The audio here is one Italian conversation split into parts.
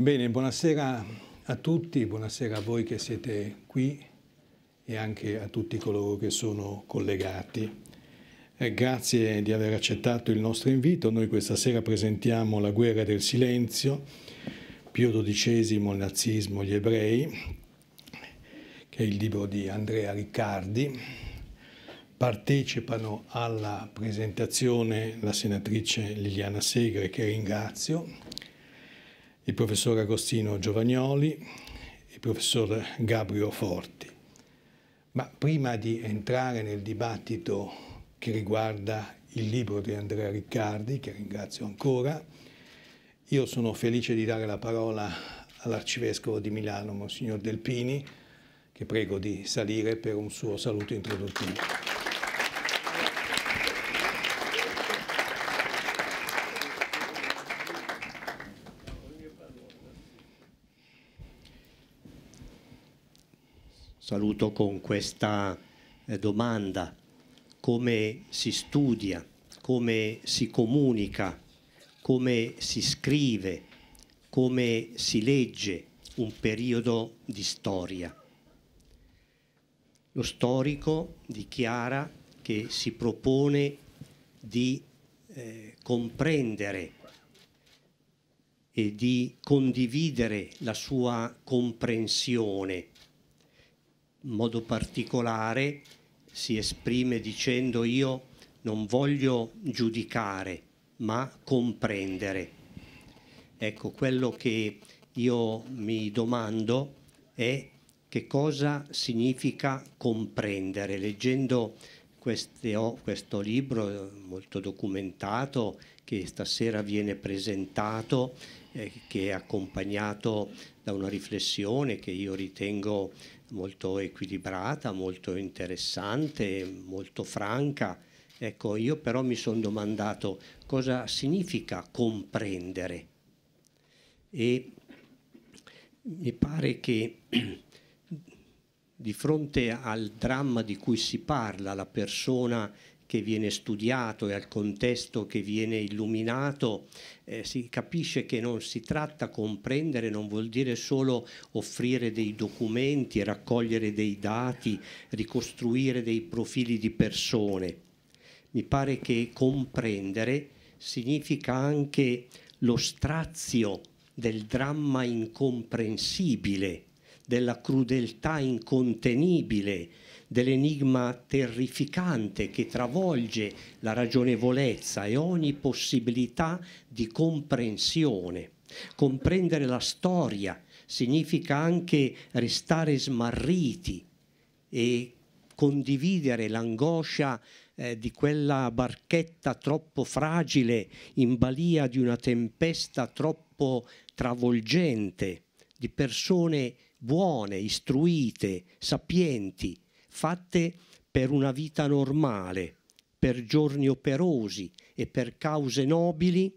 Bene, buonasera a tutti, buonasera a voi che siete qui e anche a tutti coloro che sono collegati. Eh, grazie di aver accettato il nostro invito. Noi questa sera presentiamo La guerra del silenzio, Pio XII, il nazismo, gli ebrei, che è il libro di Andrea Riccardi. Partecipano alla presentazione la senatrice Liliana Segre, che ringrazio, il professor Agostino Giovagnoli, il professor Gabriel Forti. Ma prima di entrare nel dibattito che riguarda il libro di Andrea Riccardi, che ringrazio ancora, io sono felice di dare la parola all'Arcivescovo di Milano, Monsignor Delpini, che prego di salire per un suo saluto introduttivo. saluto con questa eh, domanda. Come si studia, come si comunica, come si scrive, come si legge un periodo di storia. Lo storico dichiara che si propone di eh, comprendere e di condividere la sua comprensione in modo particolare si esprime dicendo io non voglio giudicare ma comprendere. Ecco, quello che io mi domando è che cosa significa comprendere. Leggendo queste, oh, questo libro eh, molto documentato che stasera viene presentato, eh, che è accompagnato da una riflessione che io ritengo molto equilibrata, molto interessante, molto franca. Ecco, io però mi sono domandato cosa significa comprendere. E mi pare che di fronte al dramma di cui si parla, la persona che viene studiato e al contesto che viene illuminato, eh, si capisce che non si tratta comprendere, non vuol dire solo offrire dei documenti, raccogliere dei dati, ricostruire dei profili di persone. Mi pare che comprendere significa anche lo strazio del dramma incomprensibile, della crudeltà incontenibile, dell'enigma terrificante che travolge la ragionevolezza e ogni possibilità di comprensione. Comprendere la storia significa anche restare smarriti e condividere l'angoscia eh, di quella barchetta troppo fragile in balia di una tempesta troppo travolgente, di persone buone, istruite, sapienti, fatte per una vita normale, per giorni operosi e per cause nobili,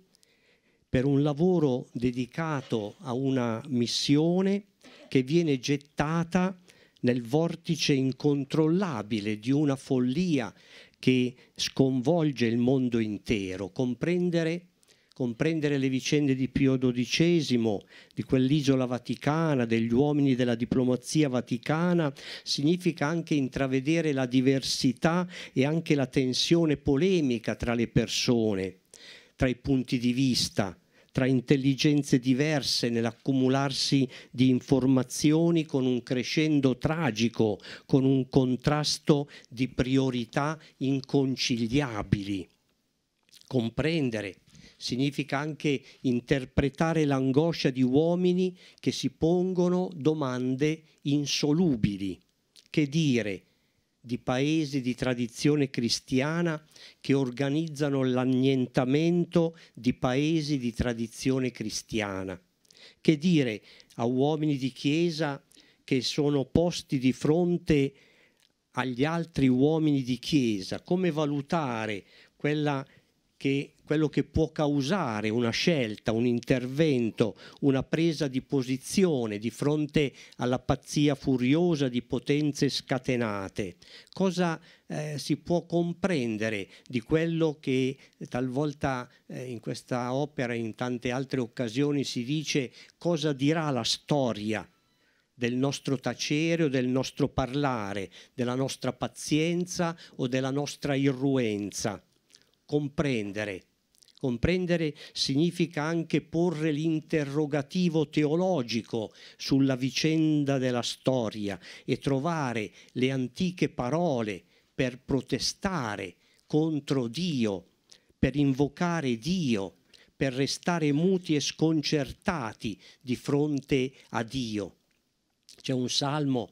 per un lavoro dedicato a una missione che viene gettata nel vortice incontrollabile di una follia che sconvolge il mondo intero. Comprendere comprendere le vicende di Pio XII, di quell'isola vaticana, degli uomini della diplomazia vaticana, significa anche intravedere la diversità e anche la tensione polemica tra le persone, tra i punti di vista, tra intelligenze diverse nell'accumularsi di informazioni con un crescendo tragico, con un contrasto di priorità inconciliabili comprendere significa anche interpretare l'angoscia di uomini che si pongono domande insolubili. Che dire di paesi di tradizione cristiana che organizzano l'annientamento di paesi di tradizione cristiana? Che dire a uomini di chiesa che sono posti di fronte agli altri uomini di chiesa? Come valutare quella che quello che può causare una scelta, un intervento, una presa di posizione di fronte alla pazzia furiosa di potenze scatenate. Cosa eh, si può comprendere di quello che eh, talvolta eh, in questa opera e in tante altre occasioni si dice cosa dirà la storia del nostro tacere o del nostro parlare, della nostra pazienza o della nostra irruenza. Comprendere Comprendere significa anche porre l'interrogativo teologico sulla vicenda della storia e trovare le antiche parole per protestare contro Dio, per invocare Dio, per restare muti e sconcertati di fronte a Dio. C'è un salmo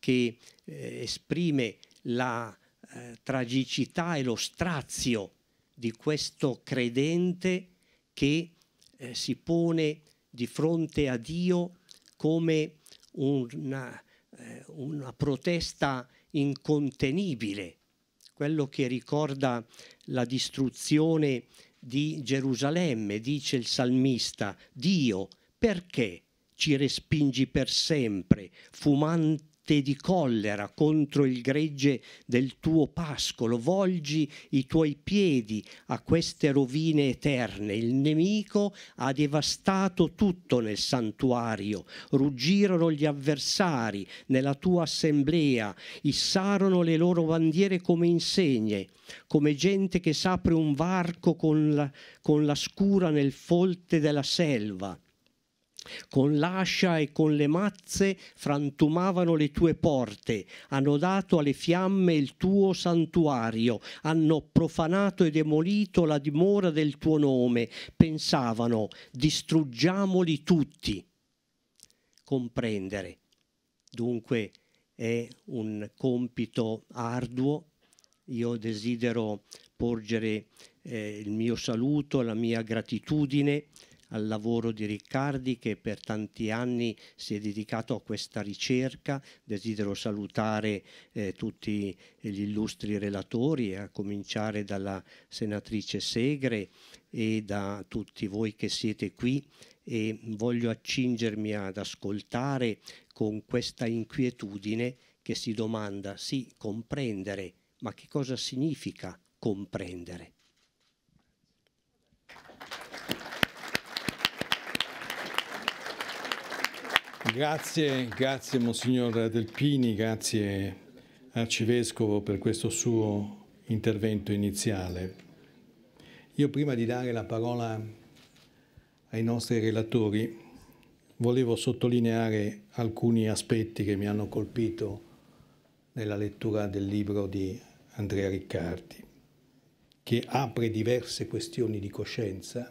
che eh, esprime la eh, tragicità e lo strazio di questo credente che eh, si pone di fronte a Dio come una, eh, una protesta incontenibile, quello che ricorda la distruzione di Gerusalemme, dice il salmista, Dio, perché ci respingi per sempre, fumante? botte di collera contro il gregge del tuo pascolo, volgi i tuoi piedi a queste rovine eterne. Il nemico ha devastato tutto nel santuario, ruggirono gli avversari nella tua assemblea, issarono le loro bandiere come insegne, come gente che s'apre un varco con la, con la scura nel folte della selva con l'ascia e con le mazze frantumavano le tue porte, hanno dato alle fiamme il tuo santuario, hanno profanato e demolito la dimora del tuo nome, pensavano distruggiamoli tutti. Comprendere, dunque, è un compito arduo. Io desidero porgere eh, il mio saluto, la mia gratitudine al lavoro di Riccardi che per tanti anni si è dedicato a questa ricerca. Desidero salutare eh, tutti gli illustri relatori, a cominciare dalla senatrice Segre e da tutti voi che siete qui e voglio accingermi ad ascoltare con questa inquietudine che si domanda, sì, comprendere, ma che cosa significa comprendere? Grazie, grazie Monsignor Delpini, grazie Arcivescovo per questo suo intervento iniziale. Io prima di dare la parola ai nostri relatori volevo sottolineare alcuni aspetti che mi hanno colpito nella lettura del libro di Andrea Riccardi, che apre diverse questioni di coscienza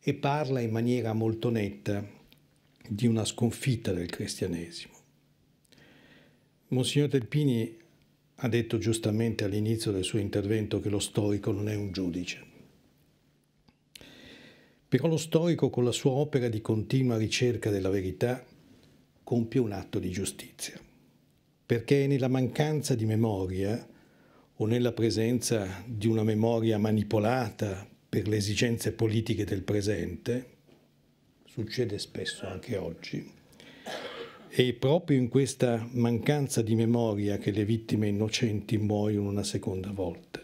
e parla in maniera molto netta di una sconfitta del cristianesimo. Monsignor Telpini ha detto giustamente all'inizio del suo intervento che lo storico non è un giudice. Però lo storico con la sua opera di continua ricerca della verità compie un atto di giustizia, perché è nella mancanza di memoria o nella presenza di una memoria manipolata per le esigenze politiche del presente succede spesso anche oggi. E proprio in questa mancanza di memoria che le vittime innocenti muoiono una seconda volta.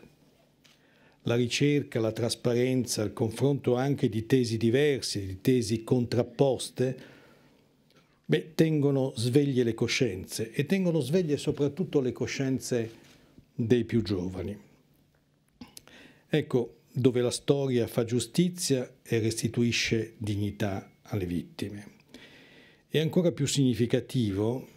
La ricerca, la trasparenza, il confronto anche di tesi diverse, di tesi contrapposte, beh, tengono sveglie le coscienze e tengono sveglie soprattutto le coscienze dei più giovani. Ecco, dove la storia fa giustizia e restituisce dignità alle vittime. È ancora più significativo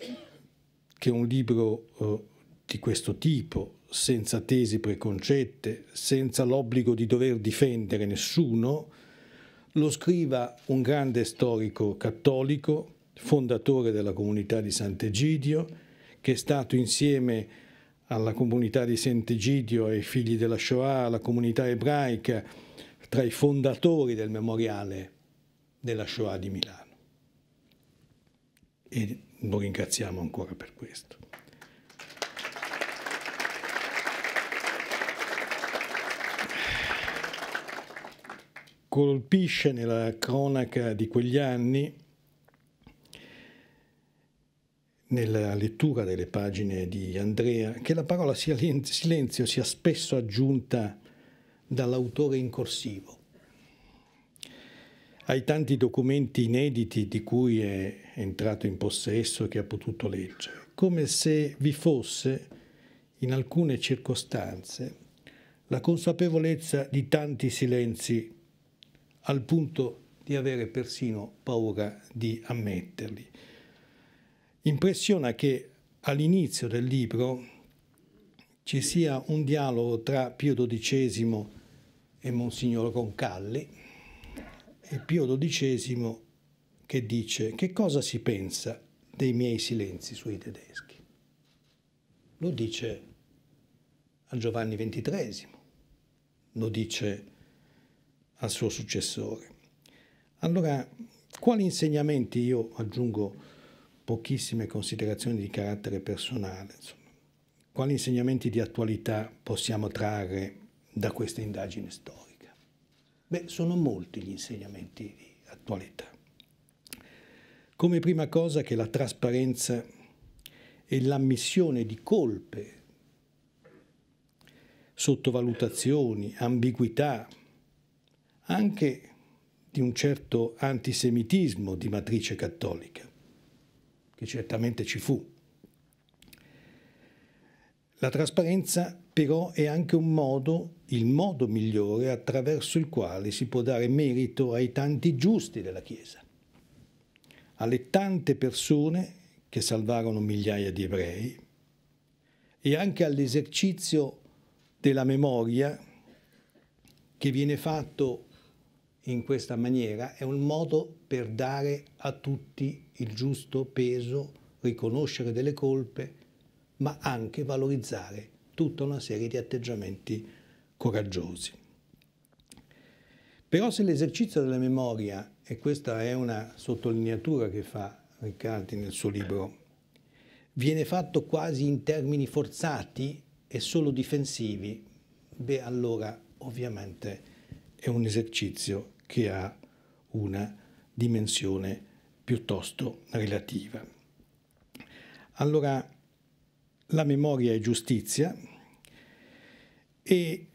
che un libro eh, di questo tipo, senza tesi preconcette, senza l'obbligo di dover difendere nessuno, lo scriva un grande storico cattolico, fondatore della comunità di Sant'Egidio, che è stato insieme alla comunità di Sant'Egidio ai figli della Shoah, alla comunità ebraica, tra i fondatori del memoriale della Shoah di Milano. E lo ringraziamo ancora per questo. Colpisce nella cronaca di quegli anni, nella lettura delle pagine di Andrea, che la parola silenzio sia spesso aggiunta dall'autore in corsivo ai tanti documenti inediti di cui è entrato in possesso e che ha potuto leggere, come se vi fosse, in alcune circostanze, la consapevolezza di tanti silenzi al punto di avere persino paura di ammetterli. Impressiona che all'inizio del libro ci sia un dialogo tra Pio XII e Monsignor Roncalli, e Pio XII che dice che cosa si pensa dei miei silenzi sui tedeschi. Lo dice a Giovanni XXIII, lo dice al suo successore. Allora, quali insegnamenti io aggiungo pochissime considerazioni di carattere personale, insomma, quali insegnamenti di attualità possiamo trarre da questa indagine storica? Beh, sono molti gli insegnamenti di attualità. Come prima cosa che la trasparenza e l'ammissione di colpe, sottovalutazioni, ambiguità, anche di un certo antisemitismo di matrice cattolica, che certamente ci fu la trasparenza però è anche un modo, il modo migliore attraverso il quale si può dare merito ai tanti giusti della Chiesa, alle tante persone che salvarono migliaia di ebrei e anche all'esercizio della memoria che viene fatto in questa maniera è un modo per dare a tutti il giusto peso, riconoscere delle colpe ma anche valorizzare tutta una serie di atteggiamenti coraggiosi. Però se l'esercizio della memoria, e questa è una sottolineatura che fa Riccardi nel suo libro, viene fatto quasi in termini forzati e solo difensivi, beh allora ovviamente è un esercizio che ha una dimensione piuttosto relativa. Allora, la memoria è giustizia e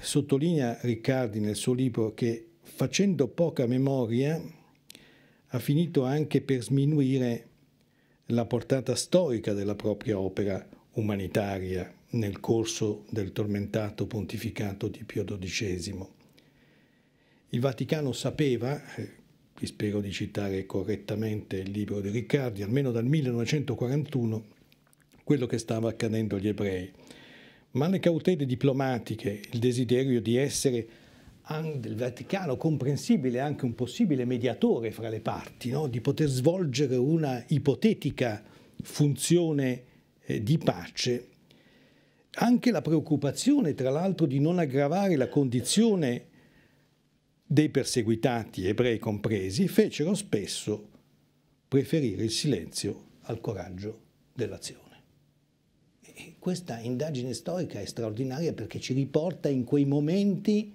sottolinea Riccardi nel suo libro che facendo poca memoria ha finito anche per sminuire la portata storica della propria opera umanitaria nel corso del tormentato pontificato di Pio XII. Il Vaticano sapeva, eh, vi spero di citare correttamente il libro di Riccardi, almeno dal 1941, quello che stava accadendo agli ebrei, ma le cautele diplomatiche, il desiderio di essere del Vaticano comprensibile anche un possibile mediatore fra le parti, no? di poter svolgere una ipotetica funzione eh, di pace, anche la preoccupazione tra l'altro di non aggravare la condizione dei perseguitati, ebrei compresi, fecero spesso preferire il silenzio al coraggio dell'azione questa indagine storica è straordinaria perché ci riporta in quei momenti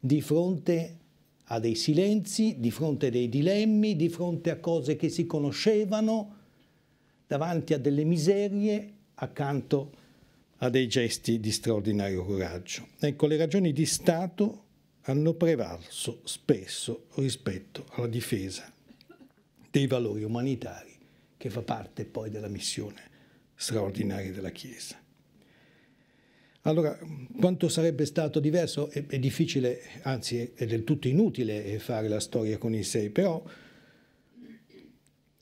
di fronte a dei silenzi, di fronte a dei dilemmi, di fronte a cose che si conoscevano, davanti a delle miserie, accanto a dei gesti di straordinario coraggio. Ecco, le ragioni di Stato hanno prevalso spesso rispetto alla difesa dei valori umanitari che fa parte poi della missione straordinaria della Chiesa. Allora, quanto sarebbe stato diverso? È, è difficile, anzi è, è, del tutto inutile eh, fare la storia con i sei, però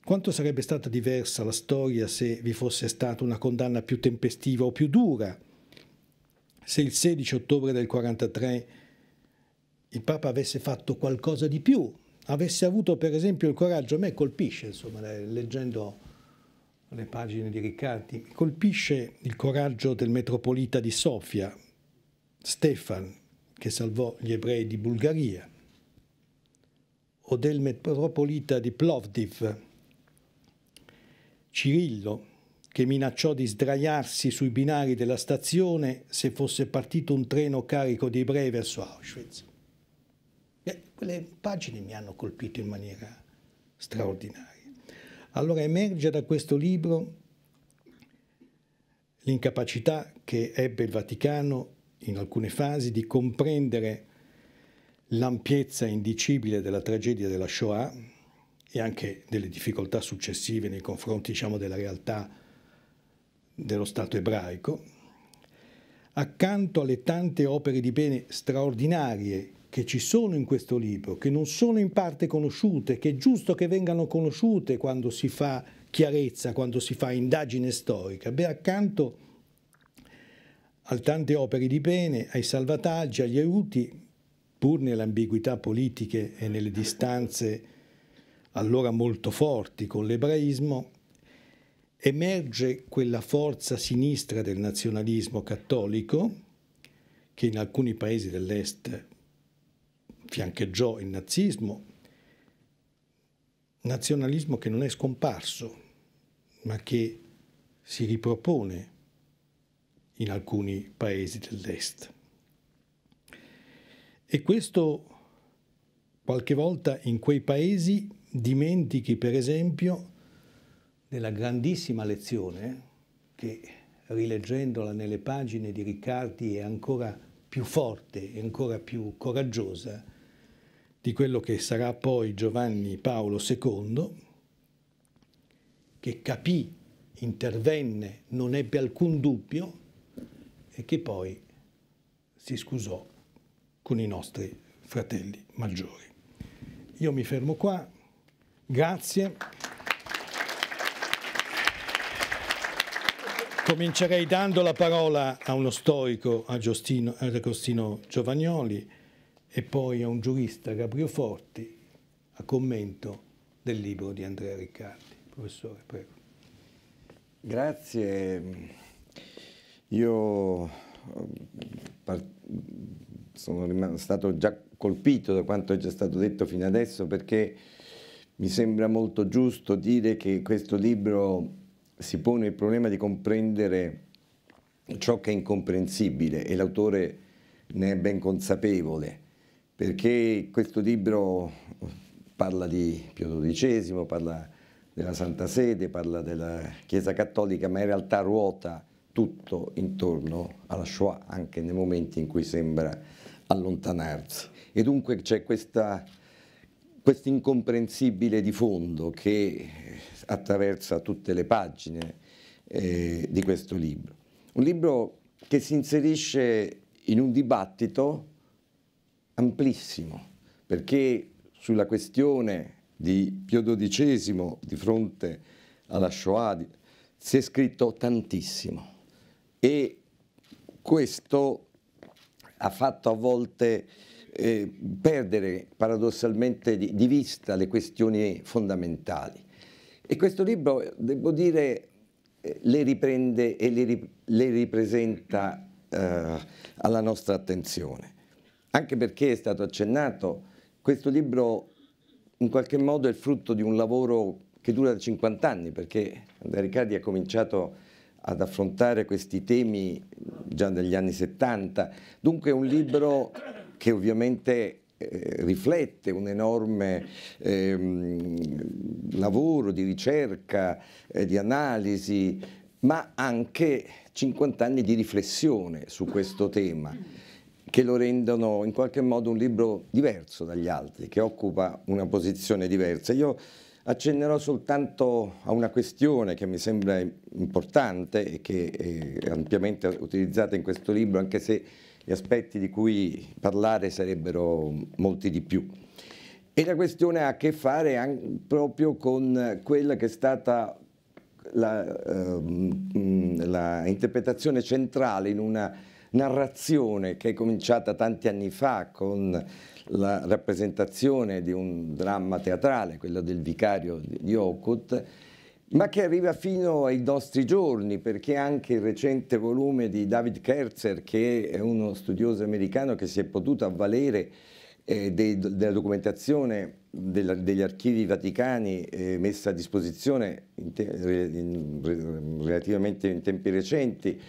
quanto sarebbe stata diversa la storia se vi fosse stata una condanna più tempestiva o più dura? Se il 16 ottobre del 43 il Papa avesse fatto qualcosa di più, avesse avuto per esempio il coraggio, a me colpisce, insomma, leggendo le pagine di Riccardi. colpisce il coraggio del metropolita di Sofia, Stefan, che salvò gli ebrei di Bulgaria, o del metropolita di Plovdiv, Cirillo, che minacciò di sdraiarsi sui binari della stazione se fosse partito un treno carico di ebrei verso Auschwitz. Eh, quelle pagine mi hanno colpito in maniera straordinaria. Allora emerge da questo libro l'incapacità che ebbe il Vaticano in alcune fasi di comprendere l'ampiezza indicibile della tragedia della Shoah e anche delle difficoltà successive nei confronti diciamo, della realtà dello Stato ebraico, accanto alle tante opere di bene straordinarie che ci sono in questo libro, che non sono in parte conosciute, che è giusto che vengano conosciute quando si fa chiarezza, quando si fa indagine storica. Beh, accanto a tante opere di bene, ai salvataggi, agli aiuti, pur nelle ambiguità politiche e nelle distanze allora molto forti con l'ebraismo, emerge quella forza sinistra del nazionalismo cattolico che in alcuni paesi dell'Est fiancheggiò il nazismo, nazionalismo che non è scomparso, ma che si ripropone in alcuni paesi dell'Est. E questo qualche volta in quei paesi dimentichi per esempio della grandissima lezione che rileggendola nelle pagine di Riccardi è ancora più forte e ancora più coraggiosa di quello che sarà poi Giovanni Paolo II, che capì, intervenne, non ebbe alcun dubbio e che poi si scusò con i nostri fratelli maggiori. Io mi fermo qua, grazie. Comincerei dando la parola a uno storico, a, Giostino, ad Agostino Giovagnoli, e poi a un giurista, Gabriel Forti, a commento del libro di Andrea Riccardi. Professore, prego. Grazie. Io eh, sono stato già colpito da quanto è già stato detto fino adesso perché mi sembra molto giusto dire che questo libro si pone il problema di comprendere ciò che è incomprensibile e l'autore ne è ben consapevole perché questo libro parla di Pio XII, parla della Santa Sede, parla della Chiesa Cattolica, ma in realtà ruota tutto intorno alla Shoah, anche nei momenti in cui sembra allontanarsi. E dunque c'è questo incomprensibile di fondo che attraversa tutte le pagine eh, di questo libro. Un libro che si inserisce in un dibattito amplissimo, perché sulla questione di Pio XII di fronte alla Shoah si è scritto tantissimo e questo ha fatto a volte eh, perdere paradossalmente di, di vista le questioni fondamentali. E questo libro, devo dire, eh, le riprende e le, rip le ripresenta eh, alla nostra attenzione. Anche perché è stato accennato, questo libro in qualche modo è il frutto di un lavoro che dura 50 anni, perché Andrea Riccardi ha cominciato ad affrontare questi temi già negli anni 70. Dunque è un libro che ovviamente eh, riflette un enorme ehm, lavoro di ricerca, eh, di analisi, ma anche 50 anni di riflessione su questo tema che lo rendono in qualche modo un libro diverso dagli altri, che occupa una posizione diversa. Io accennerò soltanto a una questione che mi sembra importante e che è eh, ampiamente utilizzata in questo libro, anche se gli aspetti di cui parlare sarebbero molti di più. E la questione ha a che fare proprio con quella che è stata la, ehm, la interpretazione centrale in una narrazione che è cominciata tanti anni fa con la rappresentazione di un dramma teatrale, quello del vicario di Okut, ma che arriva fino ai nostri giorni, perché anche il recente volume di David Kerzer, che è uno studioso americano che si è potuto avvalere eh, dei, della documentazione della, degli archivi vaticani eh, messa a disposizione in te, in, relativamente in tempi recenti,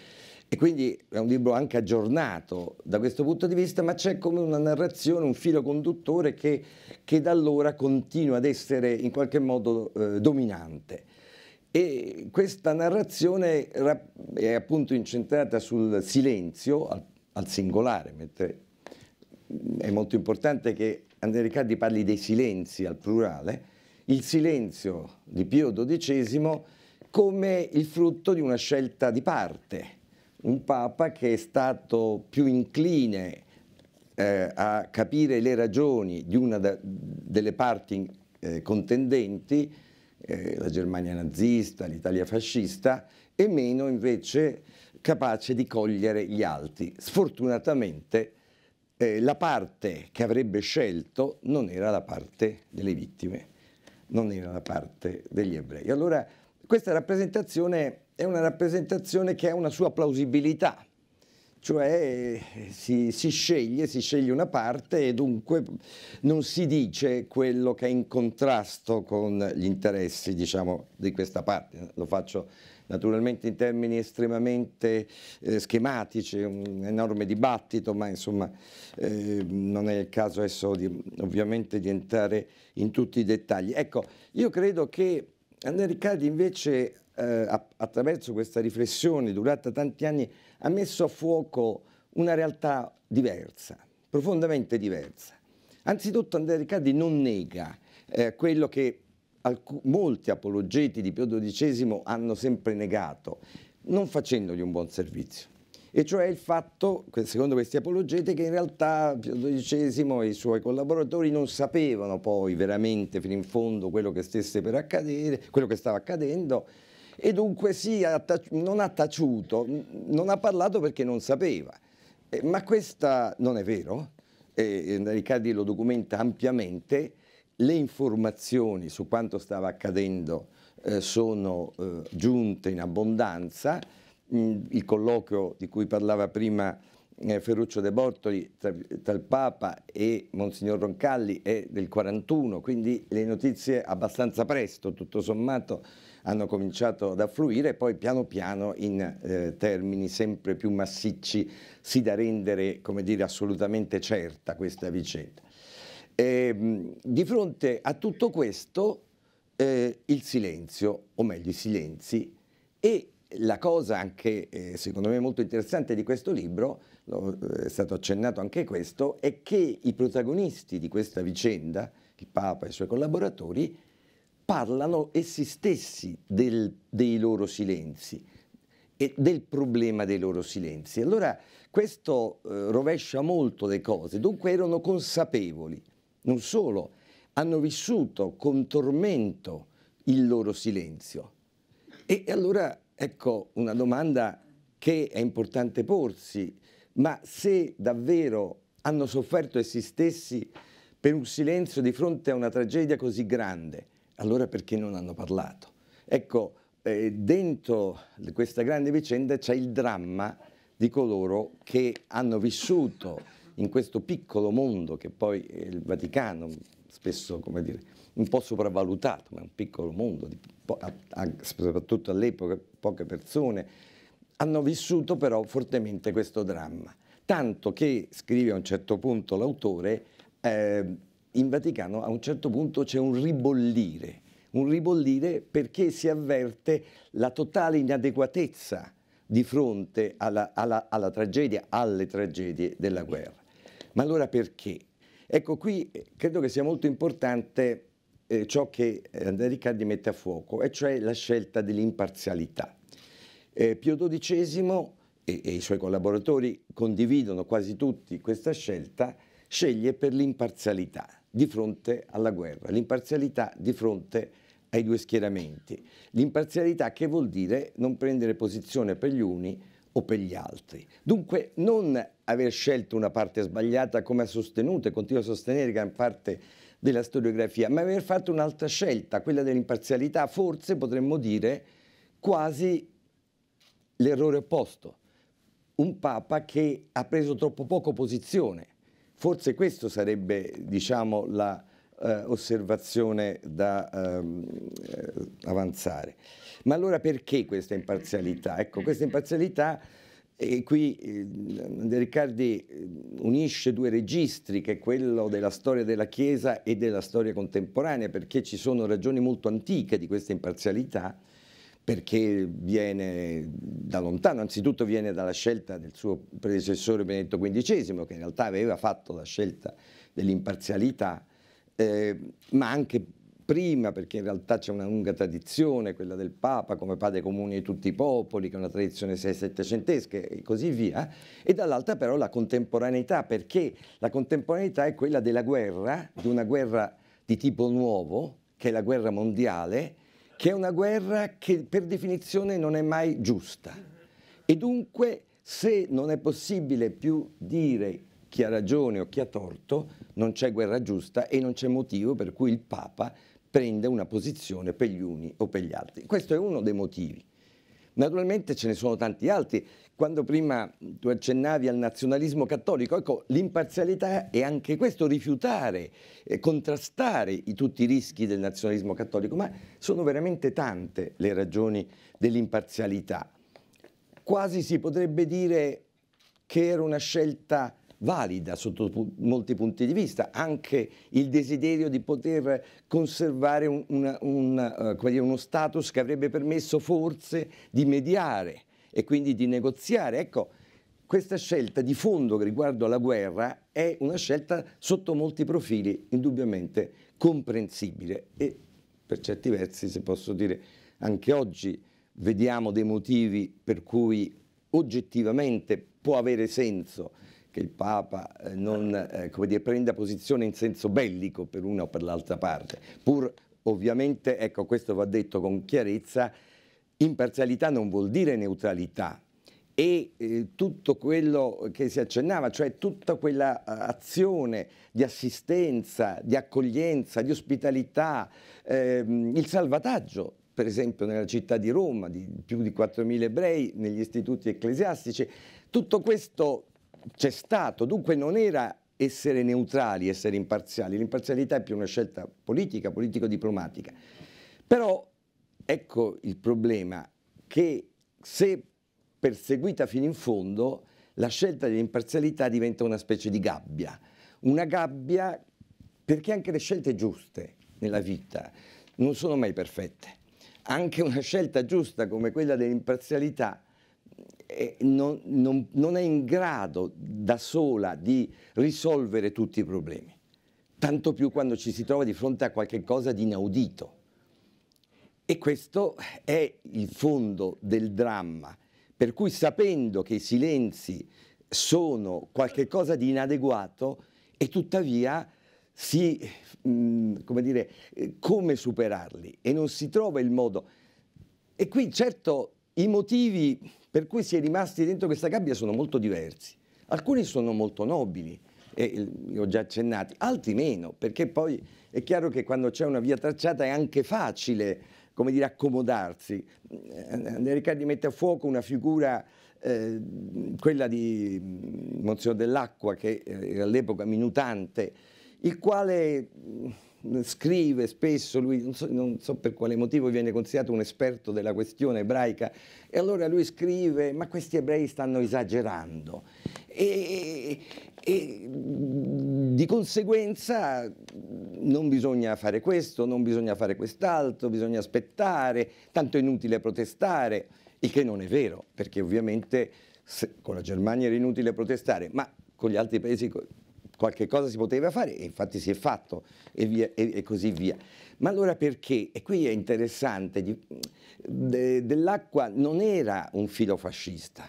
e quindi è un libro anche aggiornato da questo punto di vista, ma c'è come una narrazione, un filo conduttore che, che da allora continua ad essere in qualche modo eh, dominante. E questa narrazione è appunto incentrata sul silenzio, al, al singolare, mentre è molto importante che Andrea Riccardi parli dei silenzi al plurale, il silenzio di Pio XII come il frutto di una scelta di parte un Papa che è stato più incline eh, a capire le ragioni di una da, delle parti eh, contendenti, eh, la Germania nazista, l'Italia fascista, e meno invece capace di cogliere gli altri. Sfortunatamente eh, la parte che avrebbe scelto non era la parte delle vittime, non era la parte degli ebrei. Allora questa rappresentazione è una rappresentazione che ha una sua plausibilità, cioè eh, si, si, sceglie, si sceglie una parte e dunque non si dice quello che è in contrasto con gli interessi diciamo, di questa parte. Lo faccio naturalmente in termini estremamente eh, schematici, un enorme dibattito, ma insomma eh, non è il caso adesso di, ovviamente di entrare in tutti i dettagli. Ecco, io credo che Anna Riccardi invece eh, attraverso questa riflessione durata tanti anni, ha messo a fuoco una realtà diversa, profondamente diversa. Anzitutto Andrea Riccardi non nega eh, quello che molti apologeti di Pio XII hanno sempre negato, non facendogli un buon servizio. E cioè il fatto, secondo questi apologeti, che in realtà Pio XII e i suoi collaboratori non sapevano poi veramente fino in fondo quello che, stesse per accadere, quello che stava accadendo e dunque sì, non ha taciuto, non ha parlato perché non sapeva. Eh, ma questa non è vero, eh, Riccardi lo documenta ampiamente, le informazioni su quanto stava accadendo eh, sono eh, giunte in abbondanza, mm, il colloquio di cui parlava prima eh, Ferruccio De Bortoli tra, tra, il Papa e Monsignor Roncalli è del 41, quindi le notizie abbastanza presto, tutto sommato, hanno cominciato ad affluire e poi piano piano in eh, termini sempre più massicci si da rendere dire, assolutamente certa questa vicenda. E, ehm, di fronte a tutto questo eh, il silenzio, o meglio i silenzi, e la cosa anche eh, secondo me molto interessante di questo libro, eh, è stato accennato anche questo, è che i protagonisti di questa vicenda, il Papa e i suoi collaboratori, parlano essi stessi del, dei loro silenzi e del problema dei loro silenzi. Allora questo eh, rovescia molto le cose, dunque erano consapevoli, non solo, hanno vissuto con tormento il loro silenzio. E allora ecco una domanda che è importante porsi, ma se davvero hanno sofferto essi stessi per un silenzio di fronte a una tragedia così grande, allora perché non hanno parlato? Ecco, eh, dentro questa grande vicenda c'è il dramma di coloro che hanno vissuto in questo piccolo mondo che poi è eh, il Vaticano, spesso come dire, un po' sopravvalutato, ma è un piccolo mondo, di, a, a, soprattutto all'epoca poche persone, hanno vissuto però fortemente questo dramma. Tanto che, scrive a un certo punto l'autore, eh, in Vaticano a un certo punto c'è un ribollire, un ribollire perché si avverte la totale inadeguatezza di fronte alla, alla, alla tragedia, alle tragedie della guerra. Ma allora perché? Ecco, qui eh, credo che sia molto importante eh, ciò che eh, Andrea Riccardi mette a fuoco, e cioè la scelta dell'imparzialità. Eh, Pio XII e, e i suoi collaboratori condividono quasi tutti questa scelta, sceglie per l'imparzialità, di fronte alla guerra, l'imparzialità di fronte ai due schieramenti. L'imparzialità che vuol dire non prendere posizione per gli uni o per gli altri. Dunque non aver scelto una parte sbagliata come ha sostenuto e continua a sostenere gran parte della storiografia, ma aver fatto un'altra scelta, quella dell'imparzialità, forse potremmo dire quasi l'errore opposto. Un Papa che ha preso troppo poco posizione Forse questa sarebbe diciamo, la eh, da ehm, eh, avanzare. Ma allora perché questa imparzialità? Ecco, questa imparzialità e eh, qui De eh, Riccardi unisce due registri, che è quello della storia della Chiesa e della storia contemporanea, perché ci sono ragioni molto antiche di questa imparzialità, perché viene da lontano, anzitutto viene dalla scelta del suo predecessore Benedetto XV, che in realtà aveva fatto la scelta dell'imparzialità, eh, ma anche prima, perché in realtà c'è una lunga tradizione, quella del Papa come padre comune di tutti i popoli, che è una tradizione 6-700esca e così via, e dall'altra però la contemporaneità, perché la contemporaneità è quella della guerra, di una guerra di tipo nuovo, che è la guerra mondiale, che è una guerra che per definizione non è mai giusta. E dunque se non è possibile più dire chi ha ragione o chi ha torto, non c'è guerra giusta e non c'è motivo per cui il Papa prende una posizione per gli uni o per gli altri. Questo è uno dei motivi. Naturalmente ce ne sono tanti altri. Quando prima tu accennavi al nazionalismo cattolico, ecco, l'imparzialità è anche questo, rifiutare, eh, contrastare i, tutti i rischi del nazionalismo cattolico, ma sono veramente tante le ragioni dell'imparzialità. Quasi si potrebbe dire che era una scelta valida sotto molti punti di vista, anche il desiderio di poter conservare un, una, un, eh, uno status che avrebbe permesso forse di mediare e quindi di negoziare. Ecco, questa scelta di fondo riguardo alla guerra è una scelta sotto molti profili indubbiamente comprensibile e per certi versi, se posso dire, anche oggi vediamo dei motivi per cui oggettivamente può avere senso che il Papa eh, non eh, dire, prenda posizione in senso bellico per una o per l'altra parte, pur ovviamente, ecco questo va detto con chiarezza, imparzialità non vuol dire neutralità e eh, tutto quello che si accennava, cioè tutta quella eh, azione di assistenza, di accoglienza, di ospitalità, ehm, il salvataggio per esempio nella città di Roma di più di 4.000 ebrei, negli istituti ecclesiastici, tutto questo c'è stato, dunque non era essere neutrali, essere imparziali, l'imparzialità è più una scelta politica, politico-diplomatica. Però ecco il problema che se perseguita fino in fondo la scelta dell'imparzialità diventa una specie di gabbia, una gabbia perché anche le scelte giuste nella vita non sono mai perfette. Anche una scelta giusta come quella dell'imparzialità non, non, non è in grado da sola di risolvere tutti i problemi, tanto più quando ci si trova di fronte a qualcosa di inaudito. E questo è il fondo del dramma, per cui sapendo che i silenzi sono qualcosa di inadeguato e tuttavia si, mm, come dire, come superarli e non si trova il modo. E qui certo i motivi per cui si è rimasti dentro questa gabbia sono molto diversi. Alcuni sono molto nobili, e li ho già accennati, altri meno, perché poi è chiaro che quando c'è una via tracciata è anche facile, come dire, accomodarsi. Andrea eh, eh, Riccardi mette a fuoco una figura, eh, quella di mm, Mozio dell'Acqua, che eh, era all'epoca minutante, il quale mm, scrive spesso, lui non so, non so, per quale motivo viene considerato un esperto della questione ebraica, e allora lui scrive, ma questi ebrei stanno esagerando. E, e di conseguenza non bisogna fare questo, non bisogna fare quest'altro, bisogna aspettare, tanto è inutile protestare, il che non è vero, perché ovviamente se, con la Germania era inutile protestare, ma con gli altri paesi qualche cosa si poteva fare e infatti si è fatto e, via, e, e così via. Ma allora perché? E qui è interessante, de, dell'acqua non era un filo fascista.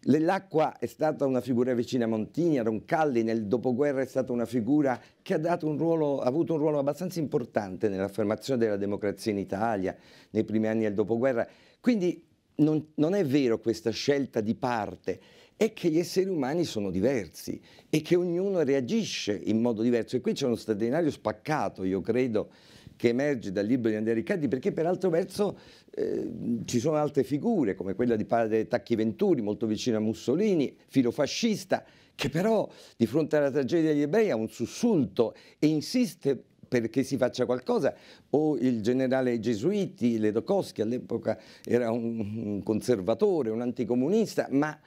Dell'acqua è stata una figura vicina a Montini, a Roncalli, nel dopoguerra è stata una figura che ha, un ruolo, ha, avuto un ruolo abbastanza importante nell'affermazione della democrazia in Italia nei primi anni del dopoguerra. Quindi non, non è vero questa scelta di parte è che gli esseri umani sono diversi e che ognuno reagisce in modo diverso. E qui c'è uno straordinario spaccato, io credo, che emerge dal libro di Andrea Riccardi, perché per altro verso eh, ci sono altre figure, come quella di padre Tacchi Venturi, molto vicino a Mussolini, filofascista, che però di fronte alla tragedia degli ebrei ha un sussulto e insiste perché si faccia qualcosa, o il generale Gesuiti, Ledokowski all'epoca era un conservatore, un anticomunista, ma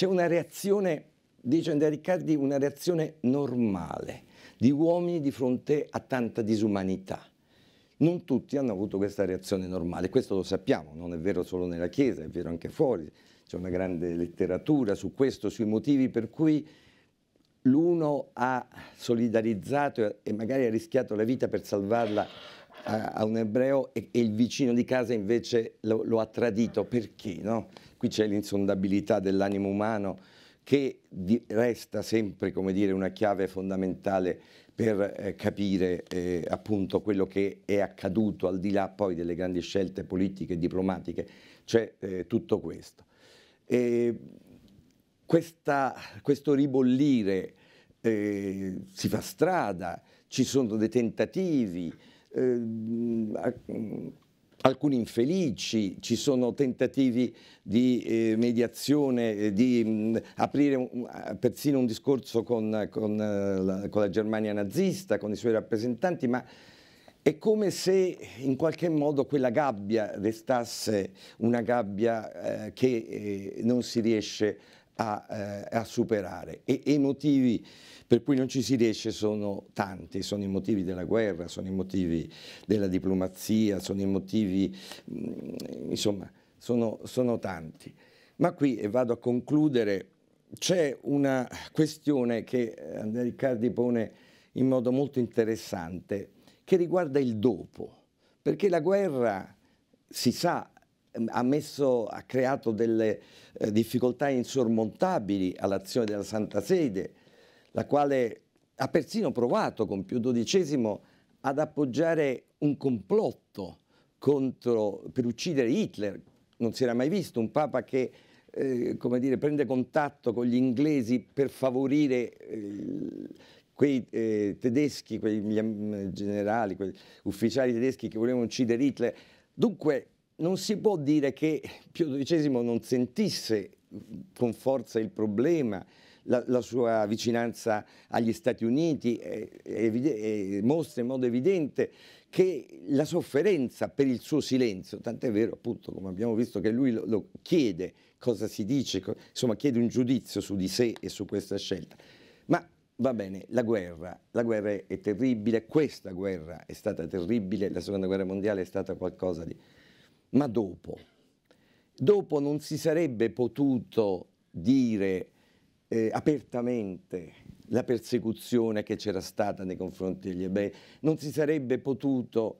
c'è una reazione, dice Andrea Riccardi, una reazione normale di uomini di fronte a tanta disumanità. Non tutti hanno avuto questa reazione normale, questo lo sappiamo, non è vero solo nella Chiesa, è vero anche fuori, c'è una grande letteratura su questo, sui motivi per cui l'uno ha solidarizzato e magari ha rischiato la vita per salvarla eh, a, un ebreo e, il vicino di casa invece lo, lo ha tradito. Perché? No? qui c'è l'insondabilità dell'animo umano che resta sempre dire, una chiave fondamentale per eh, capire eh, appunto quello che è accaduto al di là poi delle grandi scelte politiche e diplomatiche, c'è eh, tutto questo. Questa, questo ribollire eh, si fa strada, ci sono dei tentativi, eh, alcuni infelici, ci sono tentativi di eh, mediazione, eh, di mh, mm, aprire un, eh, persino un discorso con, con, eh, la, con, la, Germania nazista, con i suoi rappresentanti, ma è come se in qualche modo quella gabbia restasse una gabbia eh, che non si riesce a a, eh, a superare e, e, i motivi per cui non ci si riesce sono tanti, sono i motivi della guerra, sono i motivi della diplomazia, sono i motivi, mh, mm, insomma, sono, sono tanti. Ma qui, e vado a concludere, c'è una questione che Andrea Riccardi pone in modo molto interessante, che riguarda il dopo, perché la guerra si sa Ehm, ha, messo, ha creato delle eh, difficoltà insormontabili all'azione della Santa Sede, la quale ha persino provato con Pio XII ad appoggiare un complotto contro, per uccidere Hitler. Non si era mai visto un papa che eh, dire, prende contatto con gli inglesi per favorire eh, quei eh, tedeschi, quei mm, generali, quei ufficiali tedeschi che volevano uccidere Hitler. Dunque non si può dire che Pio XII non sentisse con forza il problema, la, la sua vicinanza agli Stati Uniti eh, eh, mostra in modo evidente che la sofferenza per il suo silenzio, tant'è vero appunto come abbiamo visto che lui lo, lo chiede cosa si dice, co insomma chiede un giudizio su di sé e su questa scelta. Ma va bene, la guerra, la guerra è terribile, questa guerra è stata terribile, la seconda guerra mondiale è stata qualcosa di ma dopo? Dopo non si sarebbe potuto dire eh, apertamente la persecuzione che c'era stata nei confronti degli ebrei, non si sarebbe potuto,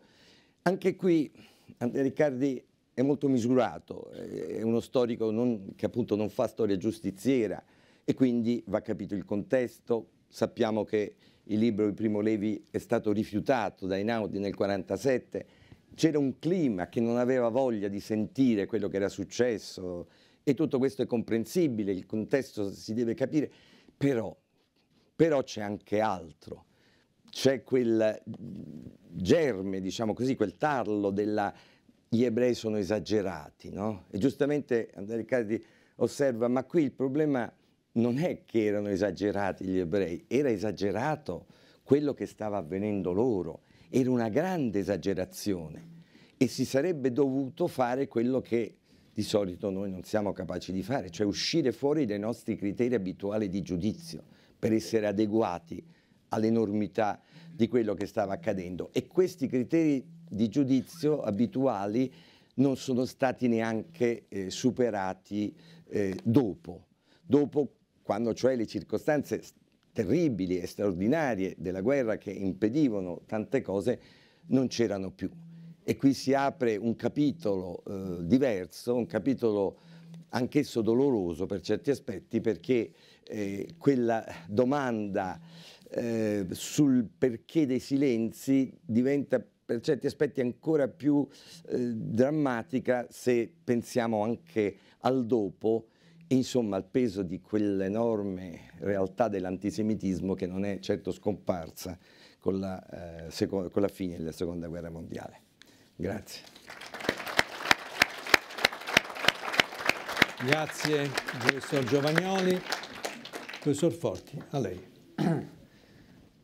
anche qui Andrea Riccardi è molto misurato, eh, è uno storico non, che appunto non fa storia giustiziera e quindi va capito il contesto, sappiamo che il libro di Primo Levi è stato rifiutato da Einaudi nel 1947, c'era un clima che non aveva voglia di sentire quello che era successo e tutto questo è comprensibile, il contesto si deve capire, però, però c'è anche altro, c'è quel germe, diciamo così, quel tarlo della gli ebrei sono esagerati, no? E giustamente Andrea Riccardi osserva, ma qui il problema non è che erano esagerati gli ebrei, era esagerato quello che stava avvenendo loro, era una grande esagerazione e si sarebbe dovuto fare quello che di solito noi non siamo capaci di fare, cioè uscire fuori dai nostri criteri abituali di giudizio per essere adeguati all'enormità di quello che stava accadendo. E questi criteri di giudizio abituali non sono stati neanche eh, superati eh, dopo, dopo quando cioè le circostanze terribili e straordinarie della guerra che impedivano tante cose non c'erano più e qui si apre un capitolo eh, diverso, un capitolo anch'esso doloroso per certi aspetti perché eh, quella domanda eh, sul perché dei silenzi diventa per certi aspetti ancora più eh, drammatica se pensiamo anche al dopo insomma al peso di quell'enorme realtà dell'antisemitismo che non è certo scomparsa con la, eh, con la fine della seconda guerra mondiale. Grazie. Grazie, professor Giovagnoli. Professor Forti, a lei.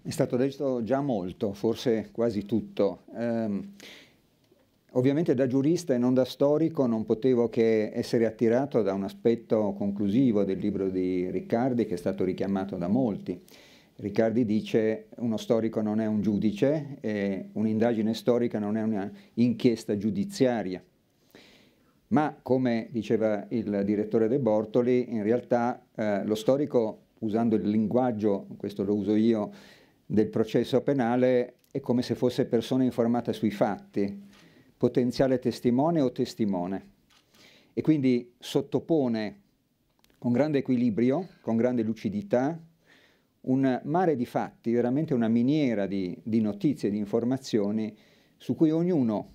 È stato detto già molto, forse quasi tutto. Um, Ovviamente da giurista e non da storico non potevo che essere attirato da un aspetto conclusivo del libro di Riccardi che è stato richiamato da molti. Riccardi dice uno storico non è un giudice, e un'indagine storica non è un'inchiesta giudiziaria. Ma come diceva il direttore De Bortoli, in realtà eh, lo storico, usando il linguaggio, questo lo uso io, del processo penale, è come se fosse persona informata sui fatti, potenziale testimone o testimone. E quindi sottopone con grande equilibrio, con grande lucidità, un mare di fatti, veramente una miniera di, di notizie, di informazioni su cui ognuno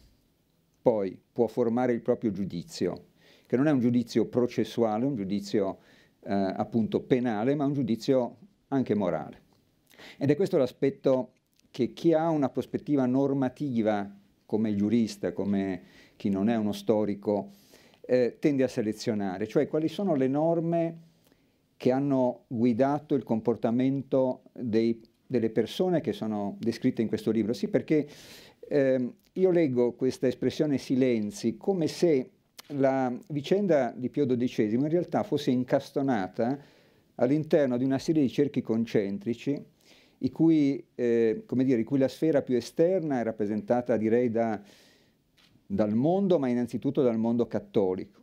poi può formare il proprio giudizio, che non è un giudizio processuale, un giudizio eh, appunto penale, ma un giudizio anche morale. Ed è questo l'aspetto che chi ha una prospettiva normativa, come il giurista, come chi non è uno storico, eh, tende a selezionare, cioè quali sono le norme che hanno guidato il comportamento dei, delle persone che sono descritte in questo libro. Sì, perché eh, io leggo questa espressione silenzi come se la vicenda di Pio XII in realtà fosse incastonata all'interno di una serie di cerchi concentrici i cui, eh, dire, cui la sfera più esterna è rappresentata direi da, dal mondo, ma innanzitutto dal mondo cattolico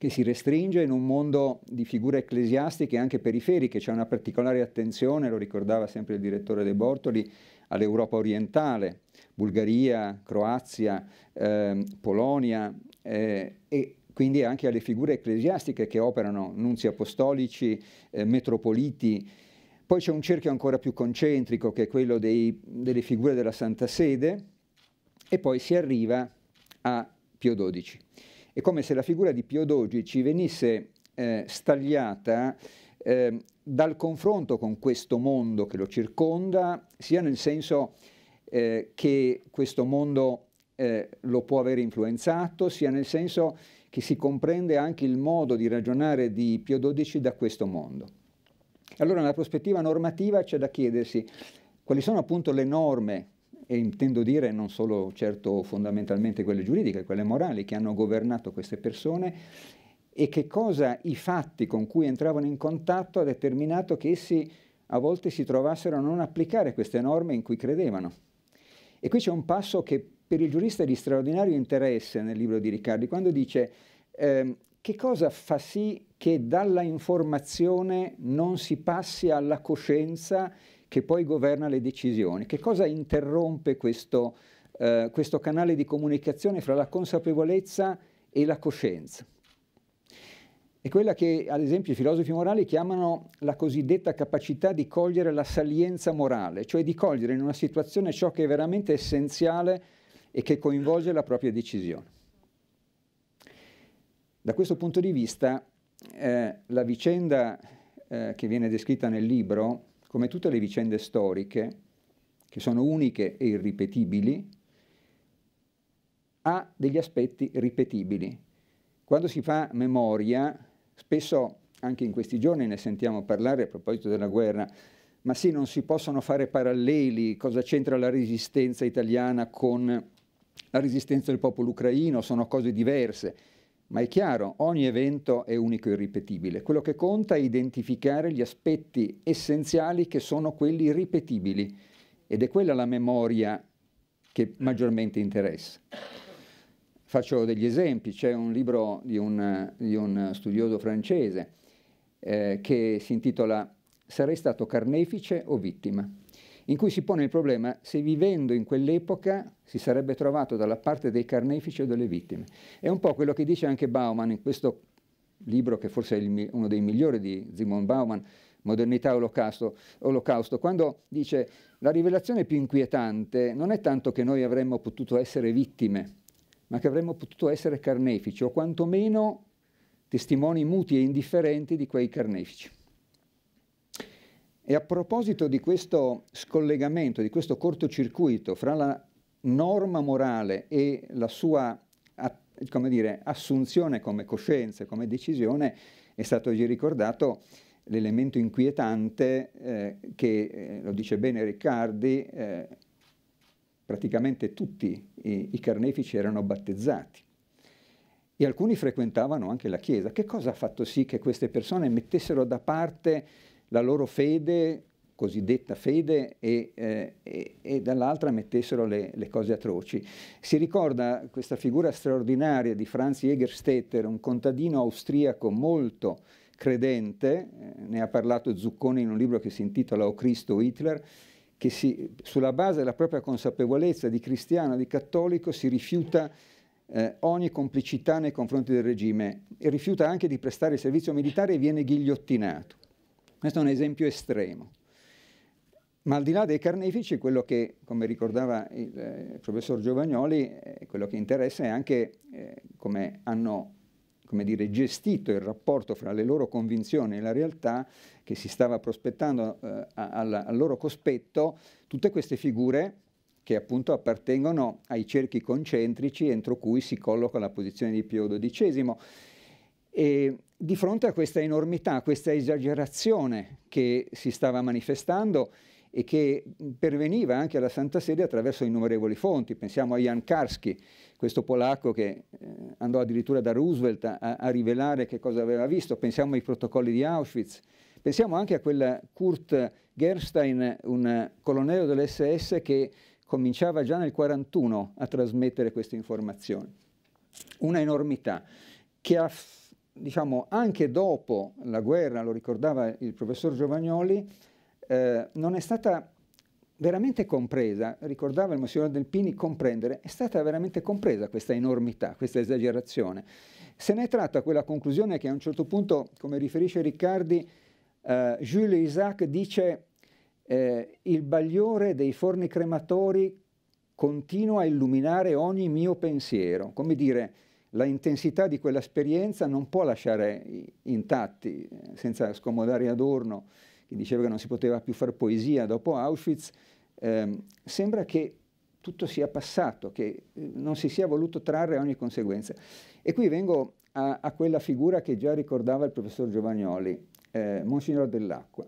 che si restringe in un mondo di figure ecclesiastiche anche periferiche, c'è una particolare attenzione, lo ricordava sempre il direttore De Bortoli, all'Europa orientale, Bulgaria, Croazia, eh, Polonia eh, e quindi anche alle figure ecclesiastiche che operano, nunzi apostolici, eh, metropoliti. Poi c'è un cerchio ancora più concentrico che è quello dei, delle figure della Santa Sede e poi si arriva a Pio XII. È come se la figura di Pio XII ci venisse eh, stagliata eh, dal confronto con questo mondo che lo circonda, sia nel senso eh, che questo mondo eh, lo può aver influenzato, sia nel senso che si comprende anche il modo di ragionare di Pio XII da questo mondo. Allora, nella prospettiva normativa c'è da chiedersi quali sono appunto le norme e intendo dire non solo certo fondamentalmente quelle giuridiche, quelle morali che hanno governato queste persone e che cosa i fatti con cui entravano in contatto ha determinato che essi a volte si trovassero a non applicare queste norme in cui credevano. E qui c'è un passo che per il giurista è di straordinario interesse nel libro di Riccardi, quando dice eh, che cosa fa sì che dalla informazione non si passi alla coscienza che poi governa le decisioni. Che cosa interrompe questo, eh, questo canale di comunicazione fra la consapevolezza e la coscienza? È quella che, ad esempio, i filosofi morali chiamano la cosiddetta capacità di cogliere la salienza morale, cioè di cogliere in una situazione ciò che è veramente essenziale e che coinvolge la propria decisione. Da questo punto di vista, eh, la vicenda eh, che viene descritta nel libro come tutte le vicende storiche, che sono uniche e irripetibili, ha degli aspetti ripetibili. Quando si fa memoria, spesso anche in questi giorni ne sentiamo parlare a proposito della guerra, ma sì, non si possono fare paralleli, cosa c'entra la resistenza italiana con la resistenza del popolo ucraino, sono cose diverse. Ma è chiaro, ogni evento è unico e irripetibile. Quello che conta è identificare gli aspetti essenziali che sono quelli ripetibili ed è quella la memoria che maggiormente interessa. Faccio degli esempi, c'è un libro di un, di un studioso francese eh, che si intitola Sarei stato carnefice o vittima? in cui si pone il problema se vivendo in quell'epoca si sarebbe trovato dalla parte dei carnefici o delle vittime. È un po' quello che dice anche Bauman in questo libro che forse è il, uno dei migliori di Simon Bauman, Modernità e Olocausto, Olocausto, quando dice la rivelazione più inquietante non è tanto che noi avremmo potuto essere vittime, ma che avremmo potuto essere carnefici o quantomeno testimoni muti e indifferenti di quei carnefici. E a proposito di questo scollegamento, di questo cortocircuito fra la norma morale e la sua come dire, assunzione come coscienza, come decisione, è stato oggi ricordato l'elemento inquietante eh, che, eh, lo dice bene Riccardi, eh, praticamente tutti i, i carnefici erano battezzati e alcuni frequentavano anche la Chiesa. Che cosa ha fatto sì che queste persone mettessero da parte la loro fede, cosiddetta fede, e, eh, e, e dall'altra mettessero le, le, cose atroci. Si ricorda questa figura straordinaria di Franz Jägerstetter, un contadino austriaco molto credente, eh, ne ha parlato Zucconi in un libro che si intitola O Cristo Hitler, che si, sulla base della propria consapevolezza di cristiano, di cattolico, si rifiuta eh, ogni complicità nei confronti del regime e rifiuta anche di prestare servizio militare e viene ghigliottinato. Questo è un esempio estremo. Ma al di là dei carnefici, quello che, come ricordava il eh, professor Giovagnoli, eh, quello che interessa è anche eh, come hanno come dire, gestito il rapporto fra le loro convinzioni e la realtà che si stava prospettando eh, al, al loro cospetto, tutte queste figure che appunto appartengono ai cerchi concentrici entro cui si colloca la posizione di Pio XII. E di fronte a questa enormità, a questa esagerazione che si stava manifestando e che perveniva anche alla Santa Sede attraverso innumerevoli fonti. Pensiamo a Jan Karski, questo polacco che eh, andò addirittura da Roosevelt a, a, rivelare che cosa aveva visto. Pensiamo ai protocolli di Auschwitz. Pensiamo anche a quel Kurt Gerstein, un colonnello dell'SS che cominciava già nel 1941 a trasmettere queste informazioni. Una enormità che ha diciamo, anche dopo la guerra, lo ricordava il professor Giovagnoli, eh, non è stata veramente compresa, ricordava il Monsignor Delpini comprendere, è stata veramente compresa questa enormità, questa esagerazione. Se ne è tratta quella conclusione che a un certo punto, come riferisce Riccardi, eh, Jules Isaac dice eh, il bagliore dei forni crematori continua a illuminare ogni mio pensiero, come dire la intensità di quell'esperienza non può lasciare intatti, eh, senza scomodare Adorno, che diceva che non si poteva più fare poesia dopo Auschwitz, ehm, sembra che tutto sia passato, che eh, non si sia voluto trarre ogni conseguenza. E qui vengo a, a quella figura che già ricordava il professor Giovagnoli, eh, Monsignor dell'Acqua.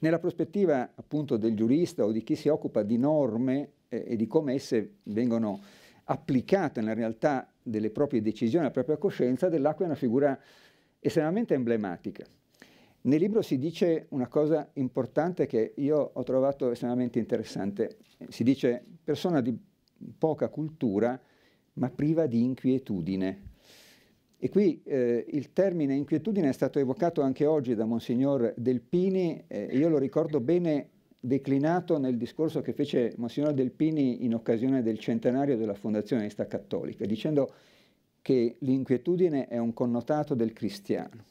Nella prospettiva appunto del giurista o di chi si occupa di norme eh, e di come esse vengono applicata nella realtà delle proprie decisioni, alla propria coscienza, dell'acqua è una figura estremamente emblematica. Nel libro si dice una cosa importante che io ho trovato estremamente interessante. Si dice persona di poca cultura ma priva di inquietudine. E qui eh, il termine inquietudine è stato evocato anche oggi da Monsignor Delpini, eh, io lo ricordo bene declinato nel discorso che fece Monsignor Delpini in occasione del centenario della Fondazione Onesta Cattolica, dicendo che l'inquietudine è un connotato del cristiano.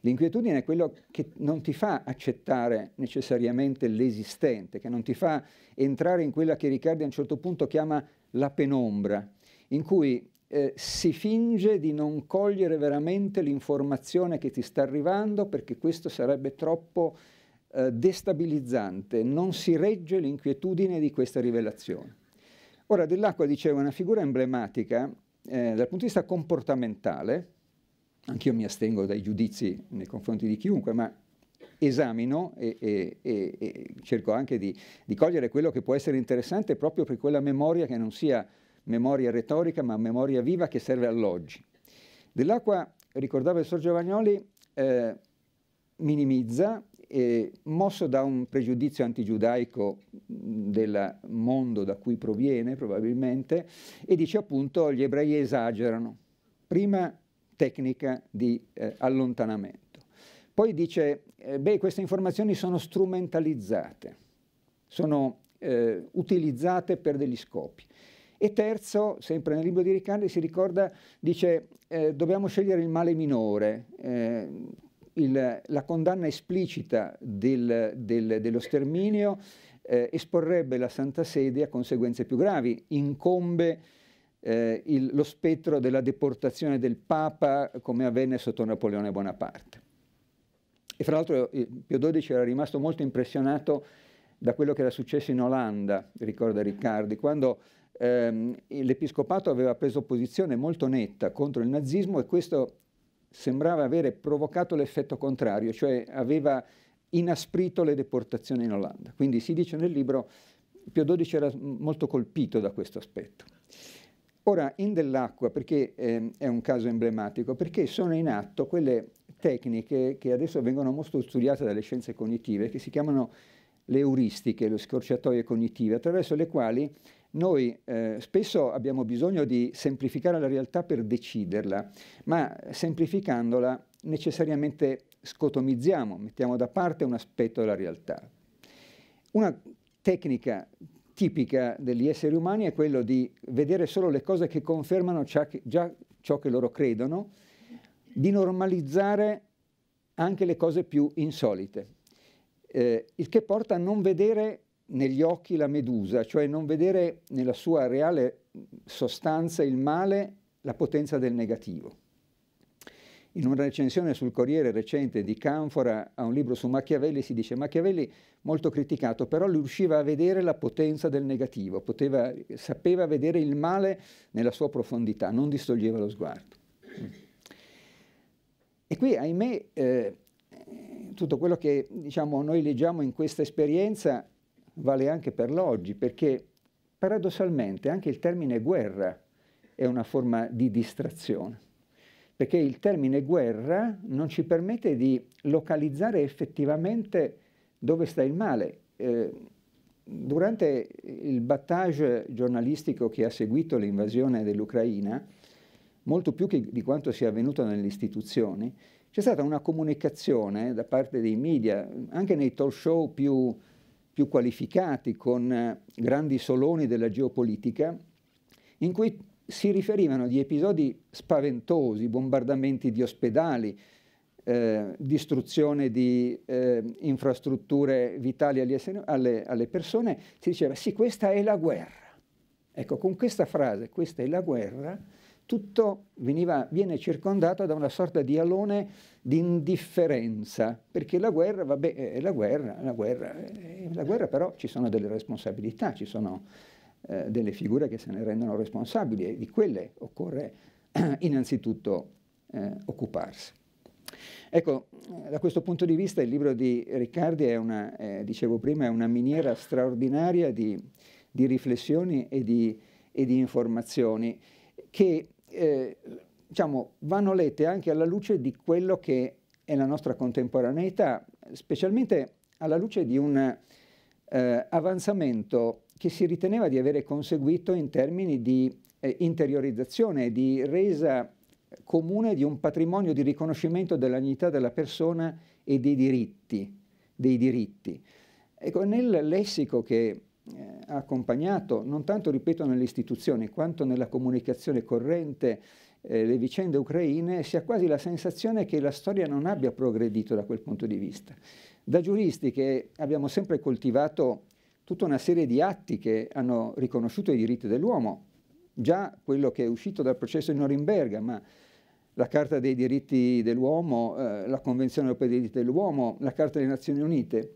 L'inquietudine è quello che non ti fa accettare necessariamente l'esistente, che non ti fa entrare in quella che Riccardi a un certo punto chiama la penombra, in cui eh, si finge di non cogliere veramente l'informazione che ti sta arrivando perché questo sarebbe troppo eh, destabilizzante, non si regge l'inquietudine di questa rivelazione. Ora, Dell'Acqua diceva una figura emblematica eh, dal punto di vista comportamentale, anch'io mi astengo dai giudizi nei confronti di chiunque, ma esamino e, e, e, e cerco anche di, di, cogliere quello che può essere interessante proprio per quella memoria che non sia memoria retorica, ma memoria viva che serve all'oggi. Dell'acqua, ricordava il Sor Giovagnoli, eh, minimizza eh, mosso da un pregiudizio antigiudaico mm, del mondo da cui proviene probabilmente, e dice appunto gli ebrei esagerano. Prima tecnica di eh, allontanamento. Poi dice, eh, beh, queste informazioni sono strumentalizzate, sono eh, utilizzate per degli scopi. E terzo, sempre nel libro di Riccardi, si ricorda, dice, eh, dobbiamo scegliere il male minore, eh, il, la condanna esplicita del, del, dello sterminio eh, esporrebbe la Santa Sede a conseguenze più gravi, incombe eh, il, lo spettro della deportazione del Papa come avvenne sotto Napoleone Bonaparte. E fra l'altro eh, Pio XII era rimasto molto impressionato da quello che era successo in Olanda, ricorda Riccardi, quando ehm, l'Episcopato aveva preso posizione molto netta contro il nazismo e questo sembrava avere provocato l'effetto contrario, cioè aveva inasprito le deportazioni in Olanda. Quindi si dice nel libro Pio XII era molto colpito da questo aspetto. Ora, in dell'acqua, perché eh, è un caso emblematico? Perché sono in atto quelle tecniche che adesso vengono molto studiate dalle scienze cognitive, che si chiamano le euristiche, le scorciatoie cognitive, attraverso le quali noi eh, spesso abbiamo bisogno di semplificare la realtà per deciderla, ma semplificandola necessariamente scotomizziamo, mettiamo da parte un aspetto della realtà. Una tecnica tipica degli esseri umani è quella di vedere solo le cose che confermano già ciò che loro credono, di normalizzare anche le cose più insolite, eh, il che porta a non vedere negli occhi la medusa, cioè non vedere nella sua reale sostanza il male, la potenza del negativo. In una recensione sul Corriere recente di Canfora a un libro su Machiavelli si dice Machiavelli molto criticato, però riusciva a vedere la potenza del negativo, poteva, sapeva vedere il male nella sua profondità, non distoglieva lo sguardo. E qui, ahimè, eh, tutto quello che diciamo, noi leggiamo in questa esperienza vale anche per l'oggi, perché paradossalmente anche il termine guerra è una forma di distrazione, perché il termine guerra non ci permette di localizzare effettivamente dove sta il male. Eh, durante il battage giornalistico che ha seguito l'invasione dell'Ucraina, molto più di quanto sia avvenuto nelle istituzioni, c'è stata una comunicazione da parte dei media, anche nei talk show più più qualificati, con eh, grandi soloni della geopolitica, in cui si riferivano di episodi spaventosi, bombardamenti di ospedali, eh, distruzione di eh, infrastrutture vitali alle, alle persone, si diceva sì, questa è la guerra. Ecco, con questa frase, questa è la guerra, tutto veniva, viene circondato da una sorta di alone di indifferenza, perché la guerra, vabbè, è eh, la guerra, la guerra, eh, la guerra però ci sono delle responsabilità, ci sono eh, delle figure che se ne rendono responsabili e di quelle occorre innanzitutto eh, occuparsi. Ecco, da questo punto di vista il libro di Riccardi è una, eh, dicevo prima, è una miniera straordinaria di, di riflessioni e di, e di informazioni che eh, diciamo, vanno lette anche alla luce di quello che è la nostra contemporaneità, specialmente alla luce di un eh, avanzamento che si riteneva di avere conseguito in termini di eh, interiorizzazione, di resa comune di un patrimonio di riconoscimento della dignità della persona e dei diritti. Dei diritti. Ecco, nel lessico che eh, ha accompagnato, non tanto, ripeto, nelle istituzioni, quanto nella comunicazione corrente, eh, le vicende ucraine, si ha quasi la sensazione che la storia non abbia progredito da quel punto di vista. Da giuristi che abbiamo sempre coltivato tutta una serie di atti che hanno riconosciuto i diritti dell'uomo, già quello che è uscito dal processo di Norimberga, ma la Carta dei diritti dell'uomo, eh, la Convenzione europea dei diritti dell'uomo, la Carta delle Nazioni Unite,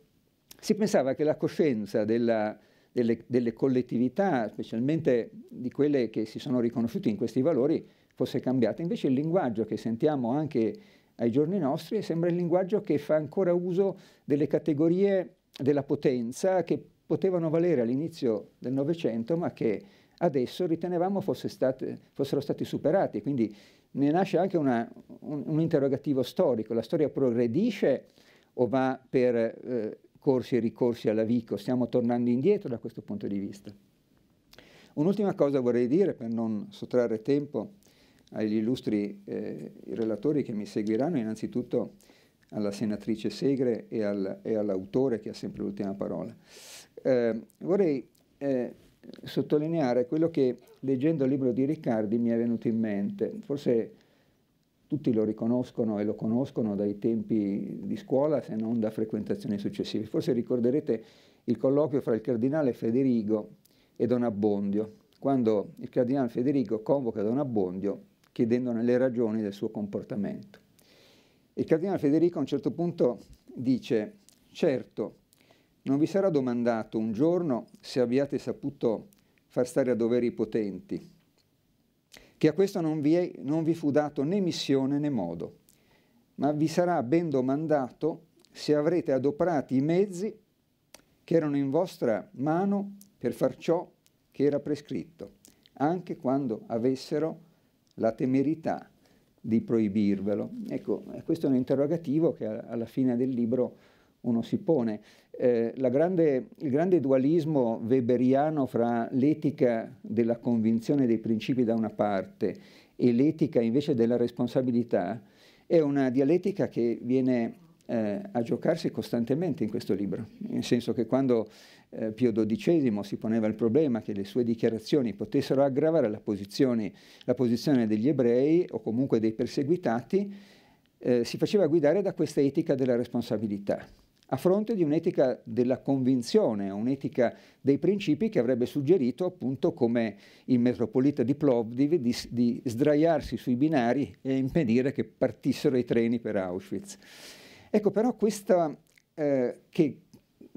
si pensava che la coscienza della delle, delle collettività, specialmente di quelle che si sono riconosciute in questi valori, fosse cambiata. Invece il linguaggio che sentiamo anche ai giorni nostri sembra il linguaggio che fa ancora uso delle categorie della potenza che potevano valere all'inizio del Novecento, ma che adesso ritenevamo fosse state, fossero stati superati. Quindi ne nasce anche una, un, un, interrogativo storico. La storia progredisce o va per eh, ricorsi e ricorsi all'Avico, stiamo tornando indietro da questo punto di vista. Un'ultima cosa vorrei dire per non sottrarre tempo agli illustri eh, relatori che mi seguiranno, innanzitutto alla senatrice Segre e, al, e all'autore che ha sempre l'ultima parola. Eh, vorrei eh, sottolineare quello che leggendo il libro di Riccardi mi è venuto in mente, forse tutti lo riconoscono e lo conoscono dai tempi di scuola se non da frequentazioni successive. Forse ricorderete il colloquio fra il cardinale Federigo e Don Abbondio, quando il cardinale Federigo convoca Don Abbondio chiedendone le ragioni del suo comportamento. Il cardinale Federico a un certo punto dice, certo, non vi sarà domandato un giorno se abbiate saputo far stare a dovere i potenti, che a questo non vi, è, non vi fu dato né missione né modo, ma vi sarà ben domandato se avrete adoperati i mezzi che erano in vostra mano per far ciò che era prescritto, anche quando avessero la temerità di proibirvelo. Ecco, questo è un interrogativo che alla fine del libro uno si pone. Eh, grande, il grande dualismo weberiano fra l'etica della convinzione dei principi da una parte e l'etica invece della responsabilità è una dialettica che viene eh, a giocarsi costantemente in questo libro, nel senso che quando eh, Pio XII si poneva il problema che le sue dichiarazioni potessero aggravare la posizione, la posizione degli ebrei o comunque dei perseguitati, eh, si faceva guidare da questa etica della responsabilità a fronte di un'etica della convinzione, un'etica dei principi che avrebbe suggerito appunto come il metropolita di Plovdiv di, di sdraiarsi sui binari e impedire che partissero i treni per Auschwitz. Ecco però questa eh, che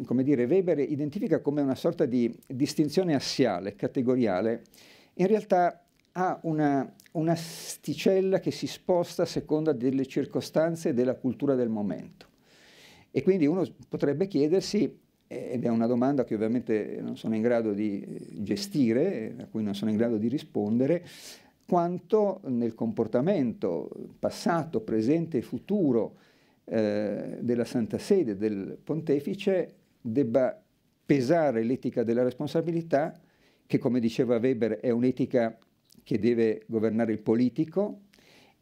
come dire, Weber identifica come una sorta di distinzione assiale, categoriale, in realtà ha una, una sticella che si sposta a seconda delle circostanze e della cultura del momento. E quindi uno potrebbe chiedersi, eh, ed è una domanda che ovviamente non sono in grado di eh, gestire, a cui non sono in grado di rispondere, quanto nel comportamento passato, presente e futuro eh, della Santa Sede, del pontefice, debba pesare l'etica della responsabilità, che come diceva Weber è un'etica che deve governare il politico,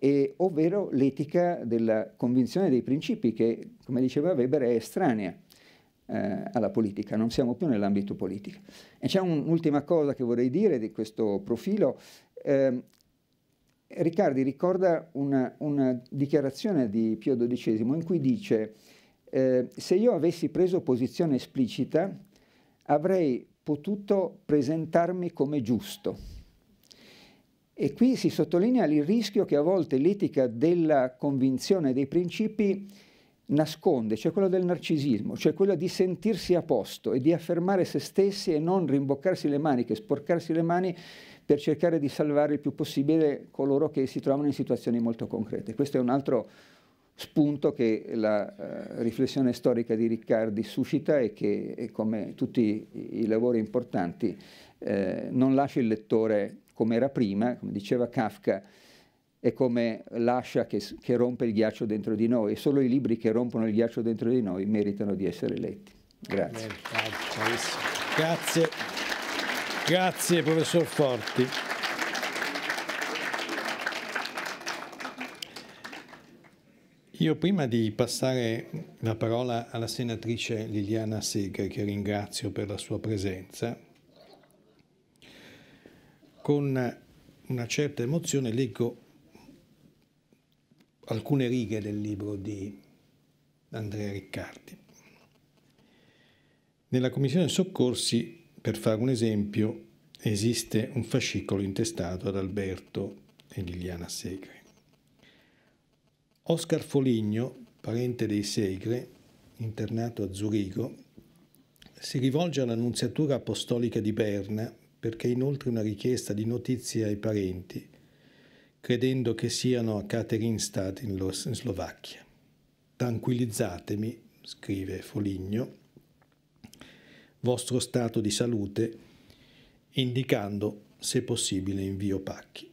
e, ovvero l'etica della convinzione dei principi che, come diceva Weber, è estranea eh, alla politica, non siamo più nell'ambito politico. E c'è un'ultima cosa che vorrei dire di questo profilo. Eh, Riccardi ricorda una, una, dichiarazione di Pio XII in cui dice eh, se io avessi preso posizione esplicita avrei potuto presentarmi come giusto e qui si sottolinea il rischio che a volte l'etica della convinzione dei principi nasconde, cioè quello del narcisismo, cioè quello di sentirsi a posto e di affermare se stessi e non rimboccarsi le maniche, sporcarsi le mani per cercare di salvare il più possibile coloro che si trovano in situazioni molto concrete. Questo è un altro spunto che la eh, riflessione storica di Riccardi suscita e che, come tutti i lavori importanti, eh, non lascia il lettore come era prima, come diceva Kafka, è come l'ascia che, che rompe il ghiaccio dentro di noi e solo i libri che rompono il ghiaccio dentro di noi meritano di essere letti. Grazie. Grazie. Grazie professor Forti. Io prima di passare la parola alla senatrice Liliana Segre, che ringrazio per la sua presenza, con una certa emozione leggo alcune righe del libro di Andrea Riccardi. Nella commissione soccorsi, per fare un esempio, esiste un fascicolo intestato ad Alberto e Liliana Segre. Oscar Foligno, parente dei Segre, internato a Zurigo, si rivolge all'Annunziatura Apostolica di Berna perché inoltre una richiesta di notizie ai parenti, credendo che siano a Katerinstad in, Los- in Slovacchia. Tranquillizzatemi, scrive Foligno, vostro stato di salute, indicando, se possibile, invio pacchi.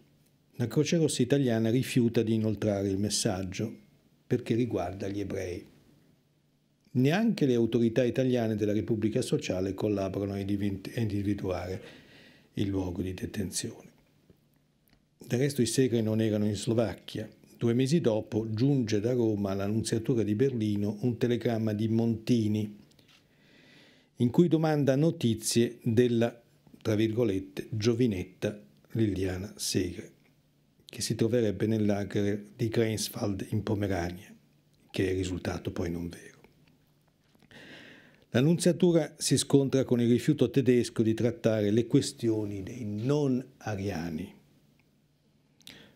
La Croce Rossa italiana rifiuta di inoltrare il messaggio perché riguarda gli ebrei. Neanche le autorità italiane della Repubblica Sociale collaborano a individuare il luogo di detenzione. Del resto i segre non erano in Slovacchia. Due mesi dopo giunge da Roma all'Annunziatura di Berlino un telegramma di Montini in cui domanda notizie della, tra virgolette, giovinetta Liliana Segre, che si troverebbe nell'agere di Greifswald in Pomerania, che è risultato poi non vero. L'Annunziatura si scontra con il rifiuto tedesco di trattare le questioni dei non ariani.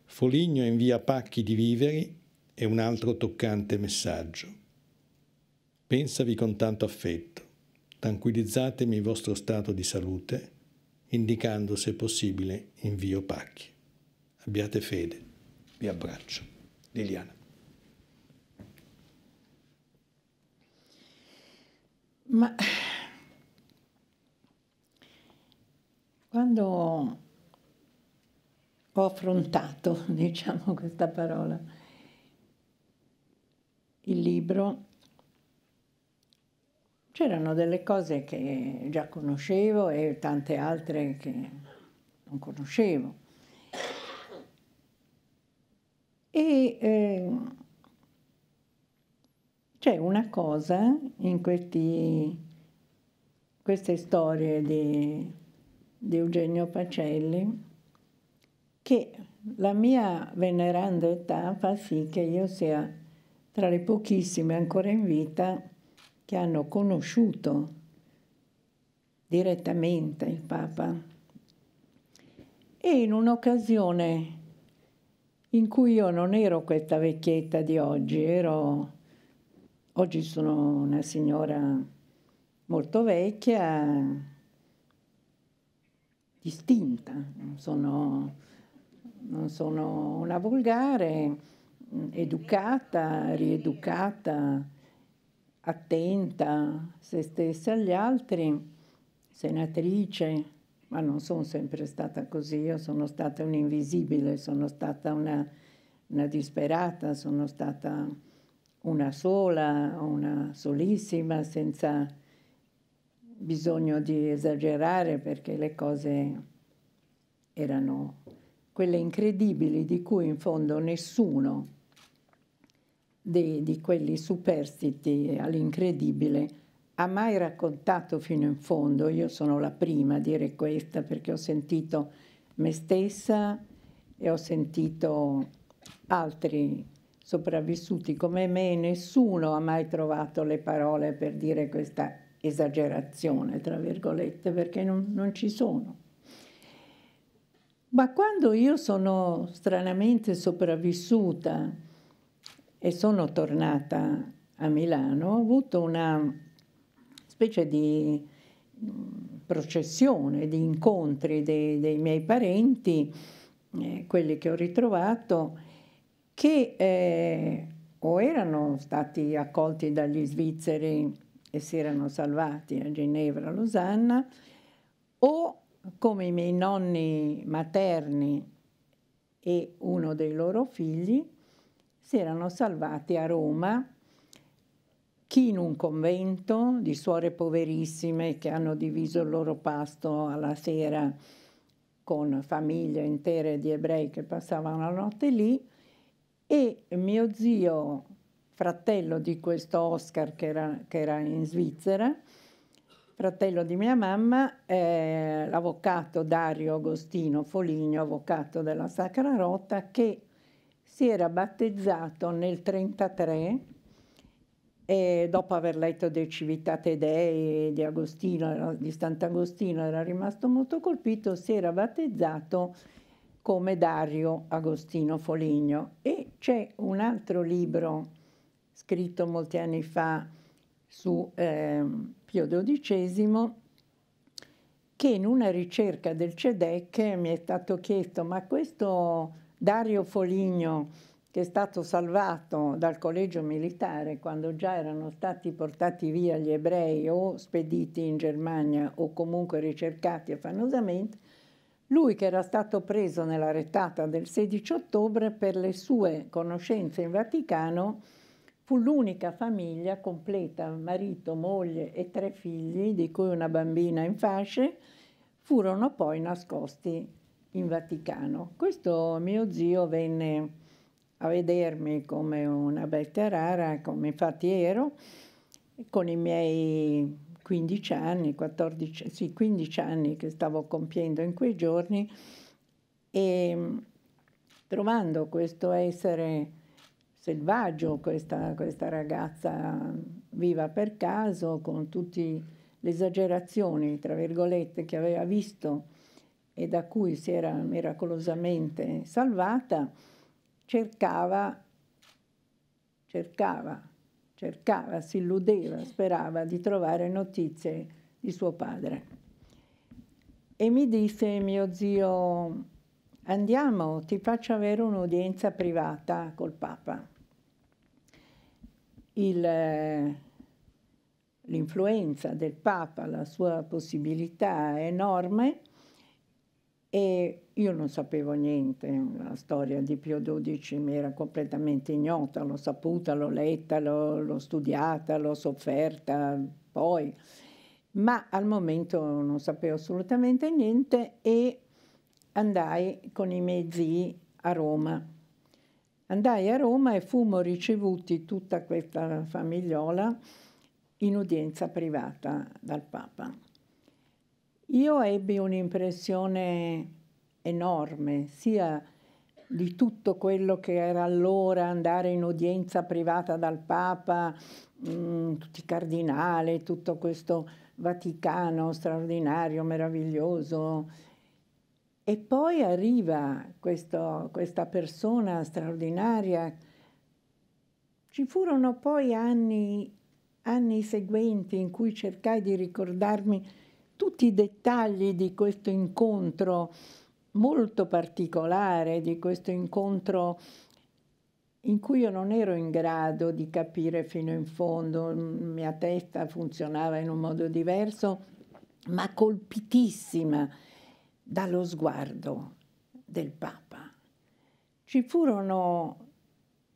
Foligno invia pacchi di viveri e un altro toccante messaggio. Pensavi con tanto affetto, tranquillizzatemi il vostro stato di salute, indicando se possibile invio pacchi. Abbiate fede, vi abbraccio. Liliana. Ma quando ho affrontato, diciamo questa parola, il libro, c'erano delle cose che già conoscevo e tante altre che non conoscevo. E eh, c'è una cosa in questi, queste storie di, di Eugenio Pacelli che la mia veneranda età fa sì che io sia tra le pochissime ancora in vita che hanno conosciuto direttamente il Papa. E in un'occasione in cui io non ero questa vecchietta di oggi, ero Oggi sono una signora molto vecchia, distinta, sono, non sono una volgare, mm, educata, rieducata, attenta a se stessa e agli altri, senatrice, ma non sono sempre stata così, io sono stata un'invisibile, sono stata una, una disperata, sono stata una sola, una solissima, senza bisogno di esagerare perché le cose erano quelle incredibili di cui in fondo nessuno di, di quelli superstiti all'incredibile ha mai raccontato fino in fondo. Io sono la prima a dire questa perché ho sentito me stessa e ho sentito altri sopravvissuti come me, nessuno ha mai trovato le parole per dire questa esagerazione, tra virgolette, perché non, non ci sono. Ma quando io sono stranamente sopravvissuta e sono tornata a Milano, ho avuto una specie di mm, processione, di incontri dei, dei miei parenti, eh, quelli che ho ritrovato, che eh, o erano stati accolti dagli svizzeri e si erano salvati a Ginevra, a Losanna, o come i miei nonni materni e uno dei loro figli si erano salvati a Roma, chi in un convento di suore poverissime che hanno diviso il loro pasto alla sera con famiglie intere di ebrei che passavano la notte lì, e mio zio, fratello di questo Oscar che era, che era in Svizzera, fratello di mia mamma, eh, l'avvocato Dario Agostino Foligno, avvocato della Sacra Rota, che si era battezzato nel 1933 e dopo aver letto De Civitate Dei di, Agostino, di Sant'Agostino era rimasto molto colpito, si era battezzato come Dario Agostino Foligno. E c'è un altro libro scritto molti anni fa su eh, Pio XII che in una ricerca del CEDEC mi è stato chiesto ma questo Dario Foligno che è stato salvato dal collegio militare quando già erano stati portati via gli ebrei o spediti in Germania o comunque ricercati affannosamente, lui che era stato preso nella retata del 16 ottobre per le sue conoscenze in Vaticano fu l'unica famiglia completa, marito, moglie e tre figli, di cui una bambina in fasce, furono poi nascosti in Vaticano. Questo mio zio venne a vedermi come una bestia rara, come infatti ero, con i miei 15 anni, 14, sì, 15 anni che stavo compiendo in quei giorni e mm, trovando questo essere selvaggio, questa, questa ragazza viva per caso, con tutte le esagerazioni, tra virgolette, che aveva visto e da cui si era miracolosamente salvata, cercava, cercava cercava, si illudeva, sperava di trovare notizie di suo padre. E mi disse mio zio, andiamo, ti faccio avere un'udienza privata col Papa. Il, l'influenza del Papa, la sua possibilità enorme, e io non sapevo niente, la storia di Pio XII mi era completamente ignota, l'ho saputa, l'ho letta, l'ho, studiata, l'ho sofferta poi, ma al momento non sapevo assolutamente niente e andai con i miei zii a Roma. Andai a Roma e fummo ricevuti tutta questa famigliola in udienza privata dal Papa. Io ebbi un'impressione enorme, sia di tutto quello che era allora andare in udienza privata dal Papa, mm, tutti i cardinali, tutto questo Vaticano straordinario, meraviglioso. E poi arriva questo, questa persona straordinaria. Ci furono poi anni, anni seguenti in cui cercai di ricordarmi tutti i dettagli di questo incontro molto particolare, di questo incontro in cui io non ero in grado di capire fino in fondo, mm, mia testa funzionava in un modo diverso, ma colpitissima dallo sguardo del Papa. Ci furono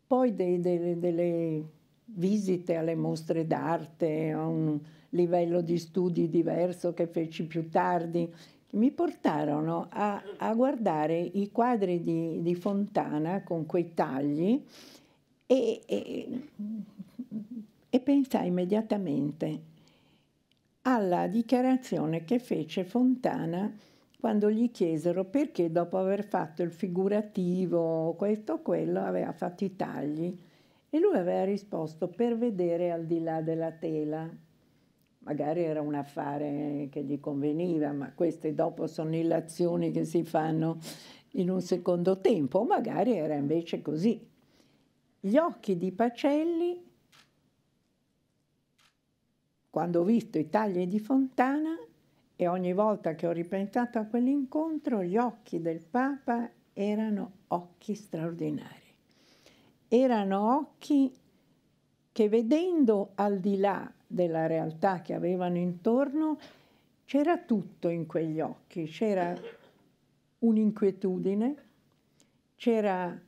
poi dei, dei, delle visite alle mostre d'arte, a un livello di studi diverso che feci più tardi, mi portarono a, a guardare i quadri di, di, Fontana con quei tagli e, e, e pensai immediatamente alla dichiarazione che fece Fontana quando gli chiesero perché dopo aver fatto il figurativo, questo o quello, aveva fatto i tagli. E lui aveva risposto per vedere al di là della tela. Magari era un affare che gli conveniva, ma queste dopo sono illazioni che si fanno in un secondo tempo, magari era invece così. Gli occhi di Pacelli, quando ho visto i tagli di Fontana, e ogni volta che ho ripensato a quell'incontro, gli occhi del Papa erano occhi straordinari erano occhi che vedendo al di là della realtà che avevano intorno, c'era tutto in quegli occhi, c'era un'inquietudine, c'era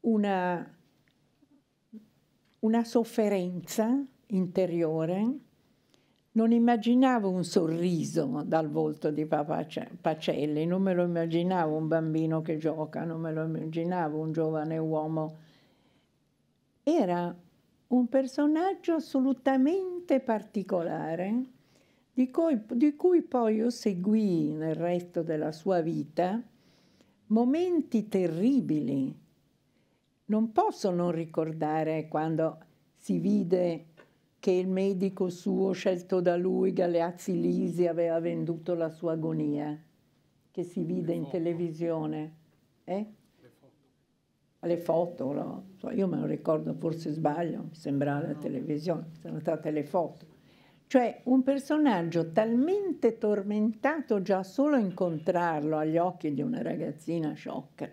una, una sofferenza interiore non immaginavo un sorriso dal volto di Papa Pacelli, non me lo immaginavo un bambino che gioca, non me lo immaginavo un giovane uomo. Era un personaggio assolutamente particolare, di cui, di cui poi io seguì nel resto della sua vita momenti terribili. Non posso non ricordare quando si vide che il medico suo scelto da lui, Galeazzi Lisi, aveva venduto la sua agonia, che si vide in televisione. Eh? Le foto, no? io me lo ricordo, forse sbaglio, mi sembrava la televisione, sono state le foto. Cioè un personaggio talmente tormentato già solo incontrarlo agli occhi di una ragazzina sciocca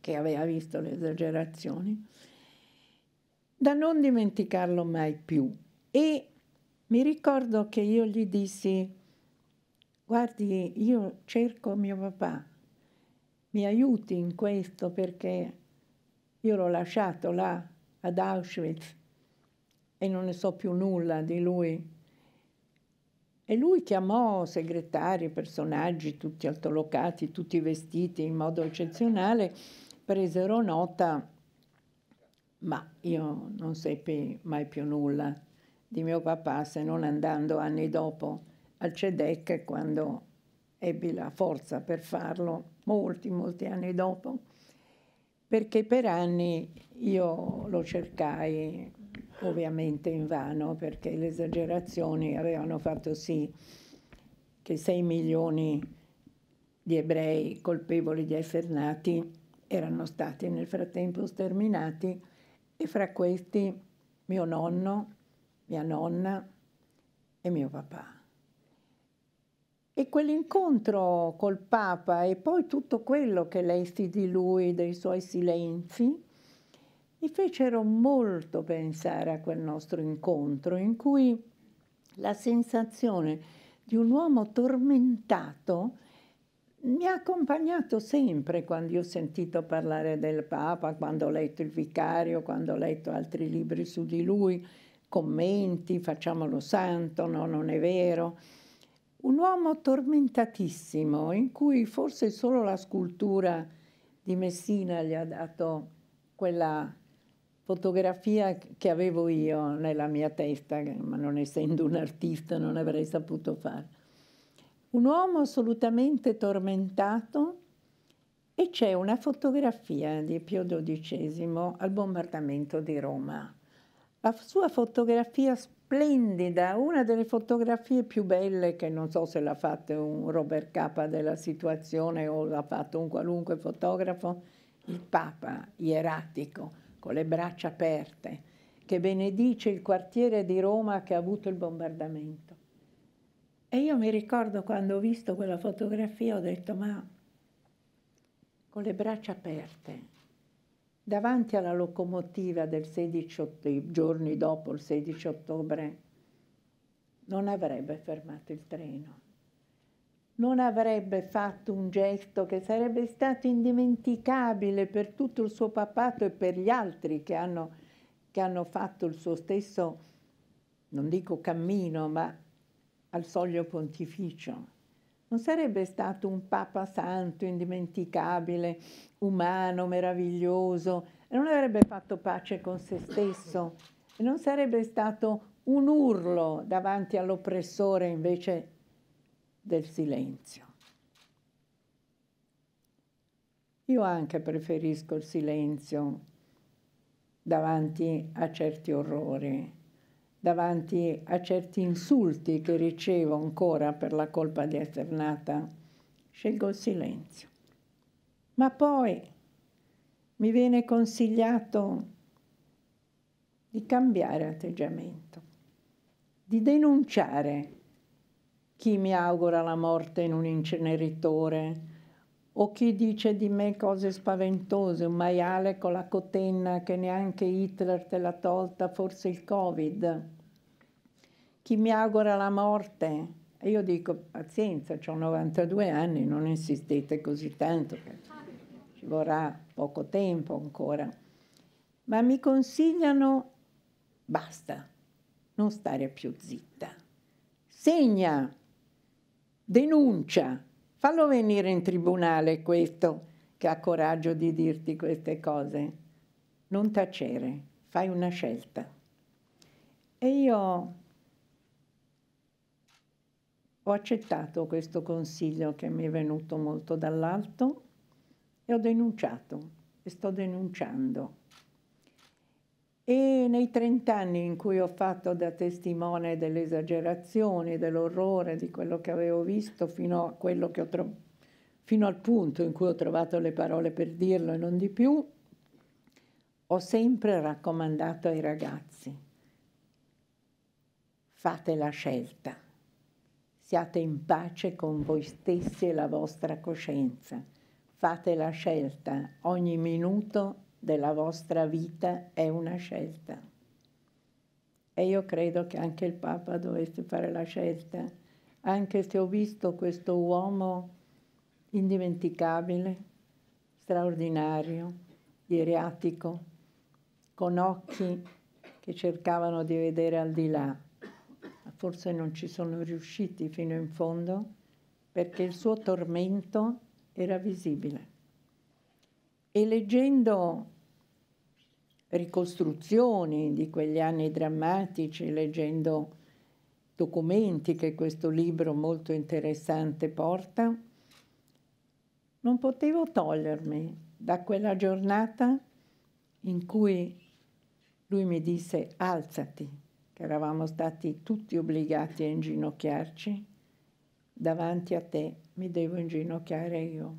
che aveva visto le esagerazioni, da non dimenticarlo mai più. E mi ricordo che io gli dissi, guardi, io cerco mio papà, mi aiuti in questo perché io l'ho lasciato là ad Auschwitz e non ne so più nulla di lui. E lui chiamò segretari, personaggi, tutti altolocati, tutti vestiti in modo eccezionale, presero nota ma io non seppi mai più nulla di mio papà se non andando anni dopo al CEDEC quando ebbi la forza per farlo, molti, molti anni dopo, perché per anni io lo cercai ovviamente invano perché le esagerazioni avevano fatto sì che 6 milioni di ebrei colpevoli di essere nati erano stati nel frattempo sterminati e fra questi mio nonno, mia nonna e mio papà. E quell'incontro col Papa e poi tutto quello che lessi di lui, dei suoi silenzi, mi fecero molto pensare a quel nostro incontro in cui la sensazione di un uomo tormentato mi ha accompagnato sempre quando io ho sentito parlare del Papa, quando ho letto il vicario, quando ho letto altri libri su di lui, commenti, facciamolo santo, no, non è vero. Un uomo tormentatissimo in cui forse solo la scultura di Messina gli ha dato quella fotografia che avevo io nella mia testa, ma non essendo un artista non avrei saputo fare un uomo assolutamente tormentato e c'è una fotografia di Pio XII al bombardamento di Roma. La sua fotografia splendida, una delle fotografie più belle che non so se l'ha fatta un Robert Capa della situazione o l'ha fatto un qualunque fotografo, il Papa ieratico con le braccia aperte che benedice il quartiere di Roma che ha avuto il bombardamento. E io mi ricordo quando ho visto quella fotografia, ho detto, ma con le braccia aperte, davanti alla locomotiva del 16 ottobre, giorni dopo il 16 ottobre, non avrebbe fermato il treno, non avrebbe fatto un gesto che sarebbe stato indimenticabile per tutto il suo papato e per gli altri che hanno, che hanno fatto il suo stesso, non dico cammino, ma al soglio pontificio. Non sarebbe stato un Papa santo, indimenticabile, umano, meraviglioso, e non avrebbe fatto pace con se stesso, e non sarebbe stato un urlo davanti all'oppressore invece del silenzio. Io anche preferisco il silenzio davanti a certi orrori davanti a certi insulti che ricevo ancora per la colpa di essere nata, scelgo il silenzio. Ma poi mi viene consigliato di cambiare atteggiamento, di denunciare chi mi augura la morte in un inceneritore o chi dice di me cose spaventose, un maiale con la cotenna che neanche Hitler te l'ha tolta, forse il Covid chi mi augura la morte. E io dico, pazienza, ho 92 anni, non insistete così tanto, ci vorrà poco tempo ancora. Ma mi consigliano, basta, non stare più zitta. Segna, denuncia, fallo venire in tribunale questo che ha coraggio di dirti queste cose. Non tacere, fai una scelta. E io ho accettato questo consiglio che mi è venuto molto dall'alto e ho denunciato e sto denunciando. E nei trent'anni in cui ho fatto da testimone delle esagerazioni, dell'orrore, di quello che avevo visto, fino, tro- fino al punto in cui ho trovato le parole per dirlo e non di più, ho sempre raccomandato ai ragazzi, fate la scelta Siate in pace con voi stessi e la vostra coscienza. Fate la scelta. Ogni minuto della vostra vita è una scelta. E io credo che anche il Papa dovesse fare la scelta, anche se ho visto questo uomo indimenticabile, straordinario, iriatico, con occhi che cercavano di vedere al di là forse non ci sono riusciti fino in fondo, perché il suo tormento era visibile. E leggendo ricostruzioni di quegli anni drammatici, leggendo documenti che questo libro molto interessante porta, non potevo togliermi da quella giornata in cui lui mi disse alzati che eravamo stati tutti obbligati a inginocchiarci, davanti a te mi devo inginocchiare io.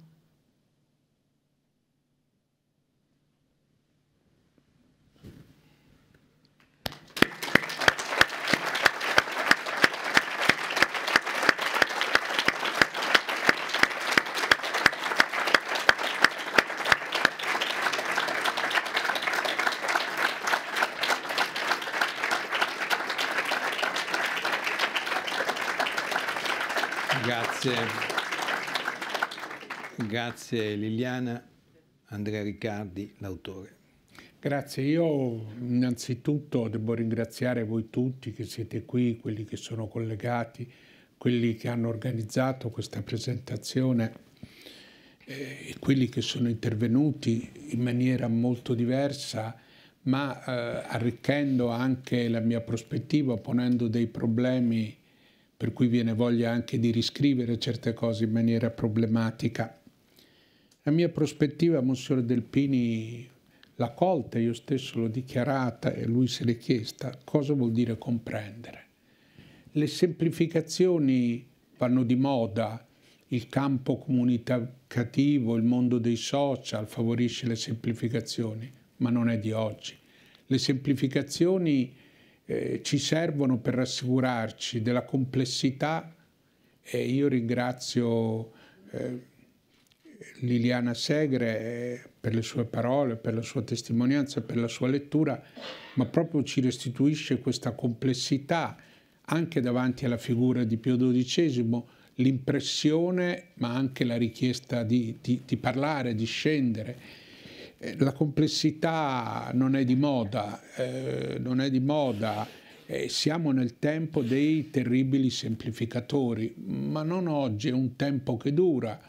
Grazie. Grazie Liliana, Andrea Riccardi, l'autore. Grazie, io innanzitutto devo ringraziare voi tutti che siete qui, quelli che sono collegati, quelli che hanno organizzato questa presentazione eh, e quelli che sono intervenuti in maniera molto diversa, ma eh, arricchendo anche la mia prospettiva, ponendo dei problemi per cui viene voglia anche di riscrivere certe cose in maniera problematica. La mia prospettiva, Monsignore Delpini l'ha colta, io stesso l'ho dichiarata e lui se l'è chiesta, cosa vuol dire comprendere? Le semplificazioni vanno di moda, il campo comunicativo, il mondo dei social favorisce le semplificazioni, ma non è di oggi. Le semplificazioni eh, ci servono per rassicurarci della complessità e io ringrazio eh, Liliana Segre eh, per le sue parole, per la sua testimonianza, per la sua lettura, ma proprio ci restituisce questa complessità anche davanti alla figura di Pio XII, l'impressione ma anche la richiesta di, di, di parlare, di scendere eh, la complessità non è di moda, eh, non è di moda. Eh, siamo nel tempo dei terribili semplificatori, ma non oggi, è un tempo che dura.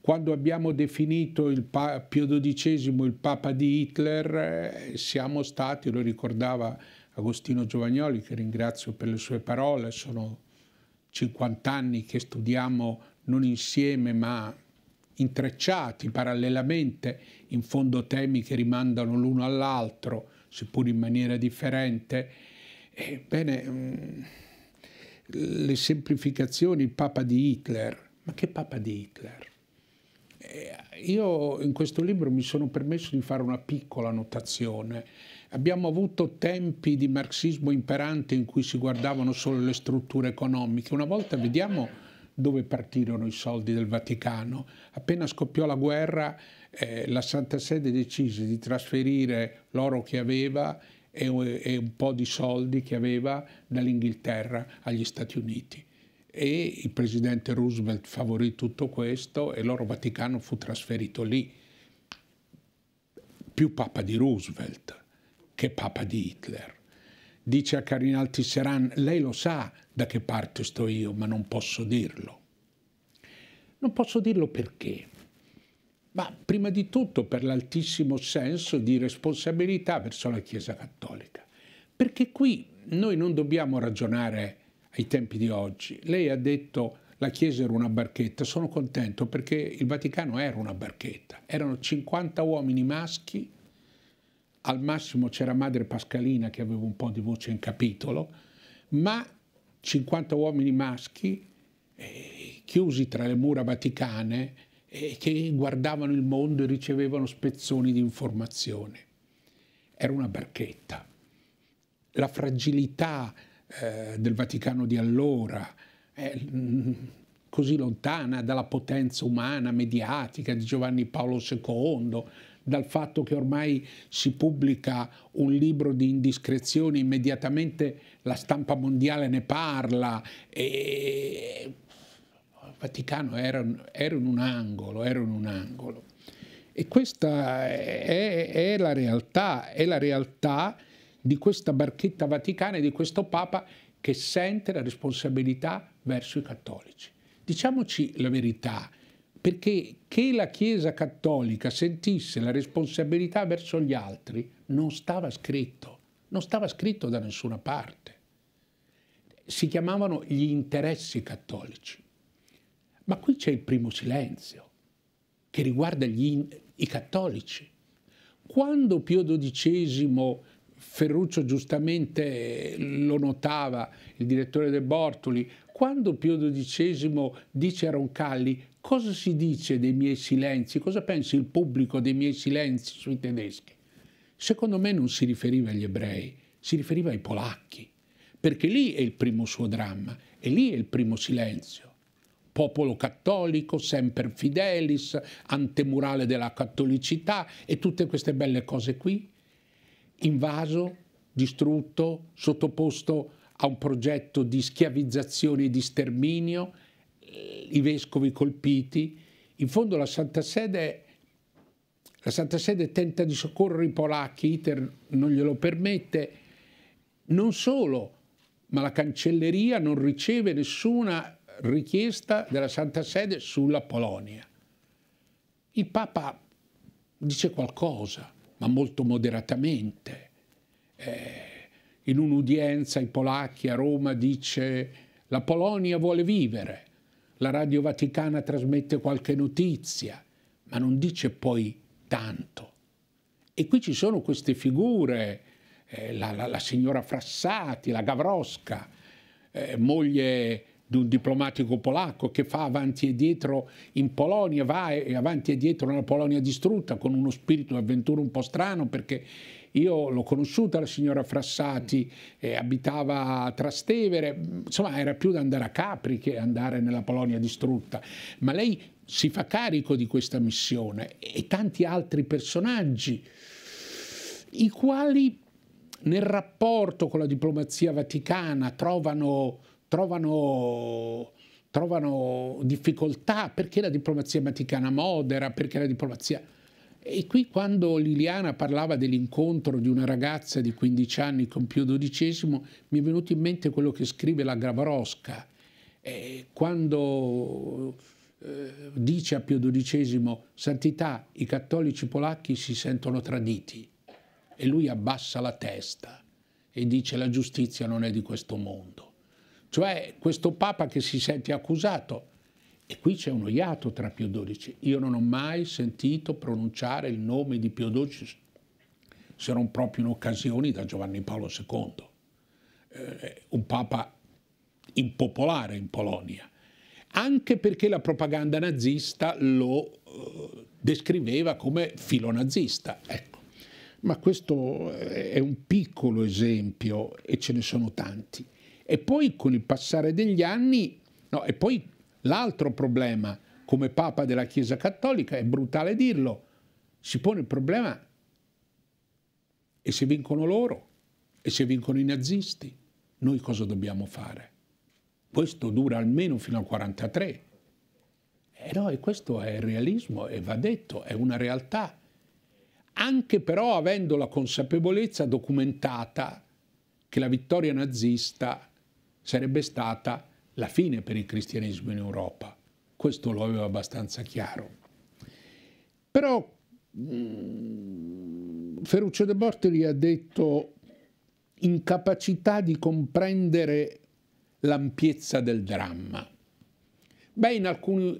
Quando abbiamo definito il pa- Pio XII il Papa di Hitler, eh, siamo stati, lo ricordava Agostino Giovagnoli, che ringrazio per le sue parole, sono 50 anni che studiamo non insieme ma intrecciati parallelamente, in fondo temi che rimandano l'uno all'altro, seppur in maniera differente. Ebbene, mm, le semplificazioni, il Papa di Hitler, ma che Papa di Hitler? Eh, io in questo libro mi sono permesso di fare una piccola annotazione. Abbiamo avuto tempi di marxismo imperante in cui si guardavano solo le strutture economiche. Una volta vediamo dove partirono i soldi del Vaticano. Appena scoppiò la guerra, eh, la Santa Sede decise di trasferire l'oro che aveva e, e un po' di soldi che aveva dall'Inghilterra agli Stati Uniti. E il presidente Roosevelt favorì tutto questo e l'oro Vaticano fu trasferito lì. Più papa di Roosevelt che papa di Hitler dice a Cardinal Tisserand, lei lo sa da che parte sto io, ma non posso dirlo. Non posso dirlo perché? Ma prima di tutto per l'altissimo senso di responsabilità verso la Chiesa Cattolica. Perché qui noi non dobbiamo ragionare ai tempi di oggi. Lei ha detto la Chiesa era una barchetta, sono contento perché il Vaticano era una barchetta. Erano 50 uomini maschi al massimo c'era madre Pascalina che aveva un po' di voce in capitolo, ma 50 uomini maschi eh, chiusi tra le mura vaticane eh, che guardavano il mondo e ricevevano spezzoni di informazione. Era una barchetta. La fragilità eh, del Vaticano di allora, mm, così lontana dalla potenza umana, mediatica di Giovanni Paolo II, dal fatto che ormai si pubblica un libro di indiscrezioni, immediatamente la stampa mondiale ne parla. E... Il Vaticano era, era in un angolo, era in un angolo. E questa è, è, la realtà, è la realtà di questa barchetta vaticana e di questo Papa che sente la responsabilità verso i cattolici. Diciamoci la verità, perché che la Chiesa cattolica sentisse la responsabilità verso gli altri non stava scritto, non stava scritto da nessuna parte. Si chiamavano gli interessi cattolici. Ma qui c'è il primo silenzio che riguarda gli, i cattolici. Quando Pio XII, Ferruccio giustamente lo notava, il direttore De Bortoli, quando Pio XII dice a Roncalli Cosa si dice dei miei silenzi? Cosa pensa il pubblico dei miei silenzi sui tedeschi? Secondo me non si riferiva agli ebrei, si riferiva ai polacchi, perché lì è il primo suo dramma e lì è il primo silenzio. Popolo cattolico, sempre fidelis, antemurale della cattolicità e tutte queste belle cose qui, invaso, distrutto, sottoposto a un progetto di schiavizzazione e di sterminio i vescovi colpiti. In fondo la Santa Sede, la Santa Sede tenta di soccorrere i polacchi, ITER non glielo permette. Non solo, ma la cancelleria non riceve nessuna richiesta della Santa Sede sulla Polonia. Il Papa dice qualcosa, ma molto moderatamente. Eh, in un'udienza ai polacchi a Roma dice la Polonia vuole vivere la Radio Vaticana trasmette qualche notizia, ma non dice poi tanto. E qui ci sono queste figure, eh, la, la, la, signora Frassati, la Gavrosca, eh, moglie di un diplomatico polacco che fa avanti e dietro in Polonia, va e avanti e dietro nella Polonia distrutta con uno spirito di avventura un po' strano perché io l'ho conosciuta la signora Frassati, eh, abitava a Trastevere, insomma era più da andare a Capri che andare nella Polonia distrutta, ma lei si fa carico di questa missione e tanti altri personaggi, i quali nel rapporto con la diplomazia vaticana trovano, trovano, trovano difficoltà perché la diplomazia vaticana modera, perché la diplomazia e qui quando Liliana parlava dell'incontro di una ragazza di 15 anni con Pio XII, mi è venuto in mente quello che scrive la Gravarosca, eh, quando eh, dice a Pio XII, Santità, i cattolici polacchi si sentono traditi, e lui abbassa la testa e dice la giustizia non è di questo mondo. Cioè questo Papa che si sente accusato e qui c'è uno iato tra Pio XII. Io non ho mai sentito pronunciare il nome di Pio XII se non proprio in occasioni da Giovanni Paolo II, eh, eh, un papa impopolare in Polonia, anche perché la propaganda nazista lo eh, descriveva come filonazista. Ecco. Ma questo eh, è un piccolo esempio e ce ne sono tanti. E poi con il passare degli anni, no, e poi L'altro problema, come Papa della Chiesa Cattolica, è brutale dirlo, si pone il problema e se vincono loro, e se vincono i nazisti, noi cosa dobbiamo fare? Questo dura almeno fino al 43. Eh no, e questo è il realismo e va detto, è una realtà. Anche però avendo la consapevolezza documentata che la vittoria nazista sarebbe stata la fine per il cristianesimo in Europa. Questo lo aveva abbastanza chiaro. Però mm, Ferruccio De Bortoli ha detto incapacità di comprendere l'ampiezza del dramma. Beh, in alcune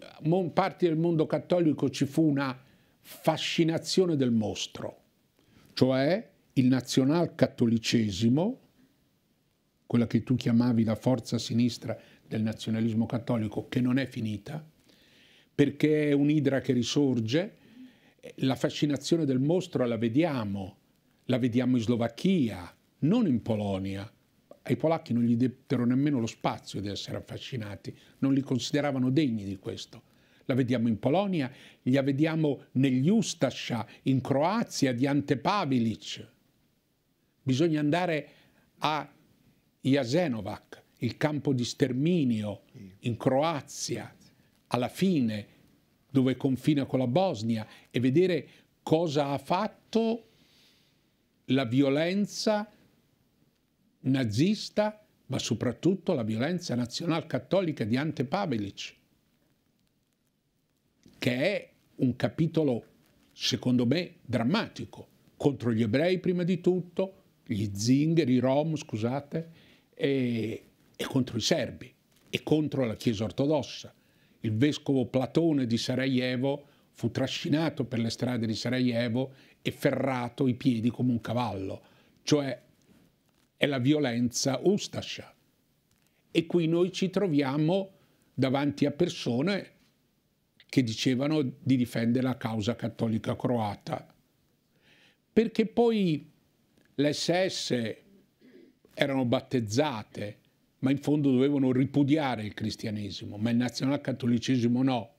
parti del mondo cattolico ci fu una fascinazione del mostro, cioè il nazionalcattolicesimo, quella che tu chiamavi la forza sinistra del nazionalismo cattolico che non è finita, perché è un'idra che risorge, la fascinazione del mostro la vediamo, la vediamo in Slovacchia, non in Polonia. Ai polacchi non gli dettero nemmeno lo spazio di essere affascinati, non li consideravano degni di questo. La vediamo in Polonia, la vediamo negli Ustascia, in Croazia, di Ante Pavilic. Bisogna andare a Jasenovac, il campo di sterminio in Croazia, alla fine, dove confina con la Bosnia, e vedere cosa ha fatto la violenza nazista, ma soprattutto la violenza nazional-cattolica di Ante Pavelic, che è un capitolo, secondo me, drammatico, contro gli ebrei prima di tutto, gli zingari, i rom, scusate, e, e contro i serbi e contro la Chiesa ortodossa. Il vescovo Platone di Sarajevo fu trascinato per le strade di Sarajevo e ferrato i piedi come un cavallo, cioè è la violenza ustascia. E qui noi ci troviamo davanti a persone che dicevano di difendere la causa cattolica croata. Perché poi le SS erano battezzate ma in fondo dovevano ripudiare il cristianesimo, ma il nazionalcattolicesimo no.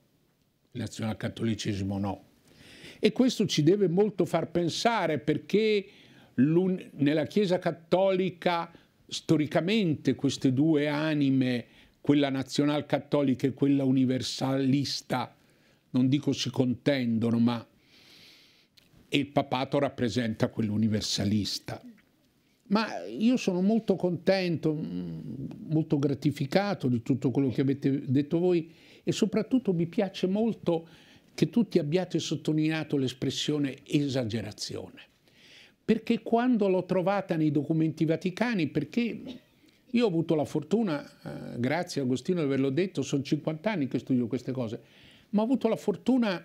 Il nazionalcattolicesimo no. E questo ci deve molto far pensare perché nella Chiesa cattolica storicamente queste due anime, quella nazionalcattolica e quella universalista, non dico si contendono, ma il papato rappresenta quell'universalista. Ma io sono molto contento, mm, molto gratificato di tutto quello che avete detto voi e soprattutto mi piace molto che tutti abbiate sottolineato l'espressione esagerazione, perché quando l'ho trovata nei documenti vaticani, perché io ho avuto la fortuna, eh, grazie Agostino di averlo detto, sono 50 anni che studio queste cose, ma ho avuto la fortuna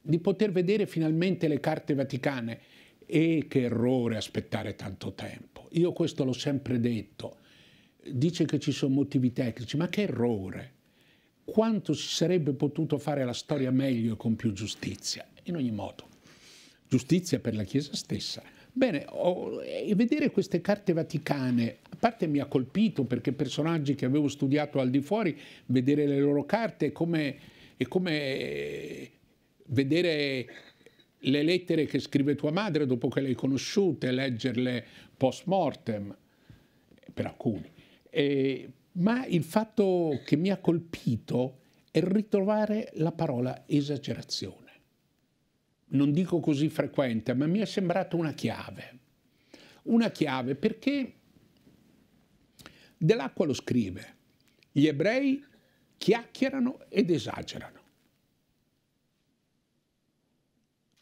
di poter vedere finalmente le carte vaticane e che errore aspettare tanto tempo. Io questo l'ho sempre detto. Dice che ci sono motivi tecnici, ma che errore. Quanto si sarebbe potuto fare la storia meglio e con più giustizia? In ogni modo, giustizia per la Chiesa stessa. Bene, oh, vedere queste carte vaticane, a parte mi ha colpito perché personaggi che avevo studiato al di fuori, vedere le loro carte è come, è come vedere le lettere che scrive tua madre dopo che le hai conosciute, leggerle post mortem, per alcuni. E, ma il fatto che mi ha colpito è ritrovare la parola esagerazione. Non dico così frequente, ma mi è sembrata una chiave. Una chiave perché dell'acqua lo scrive, gli ebrei chiacchierano ed esagerano.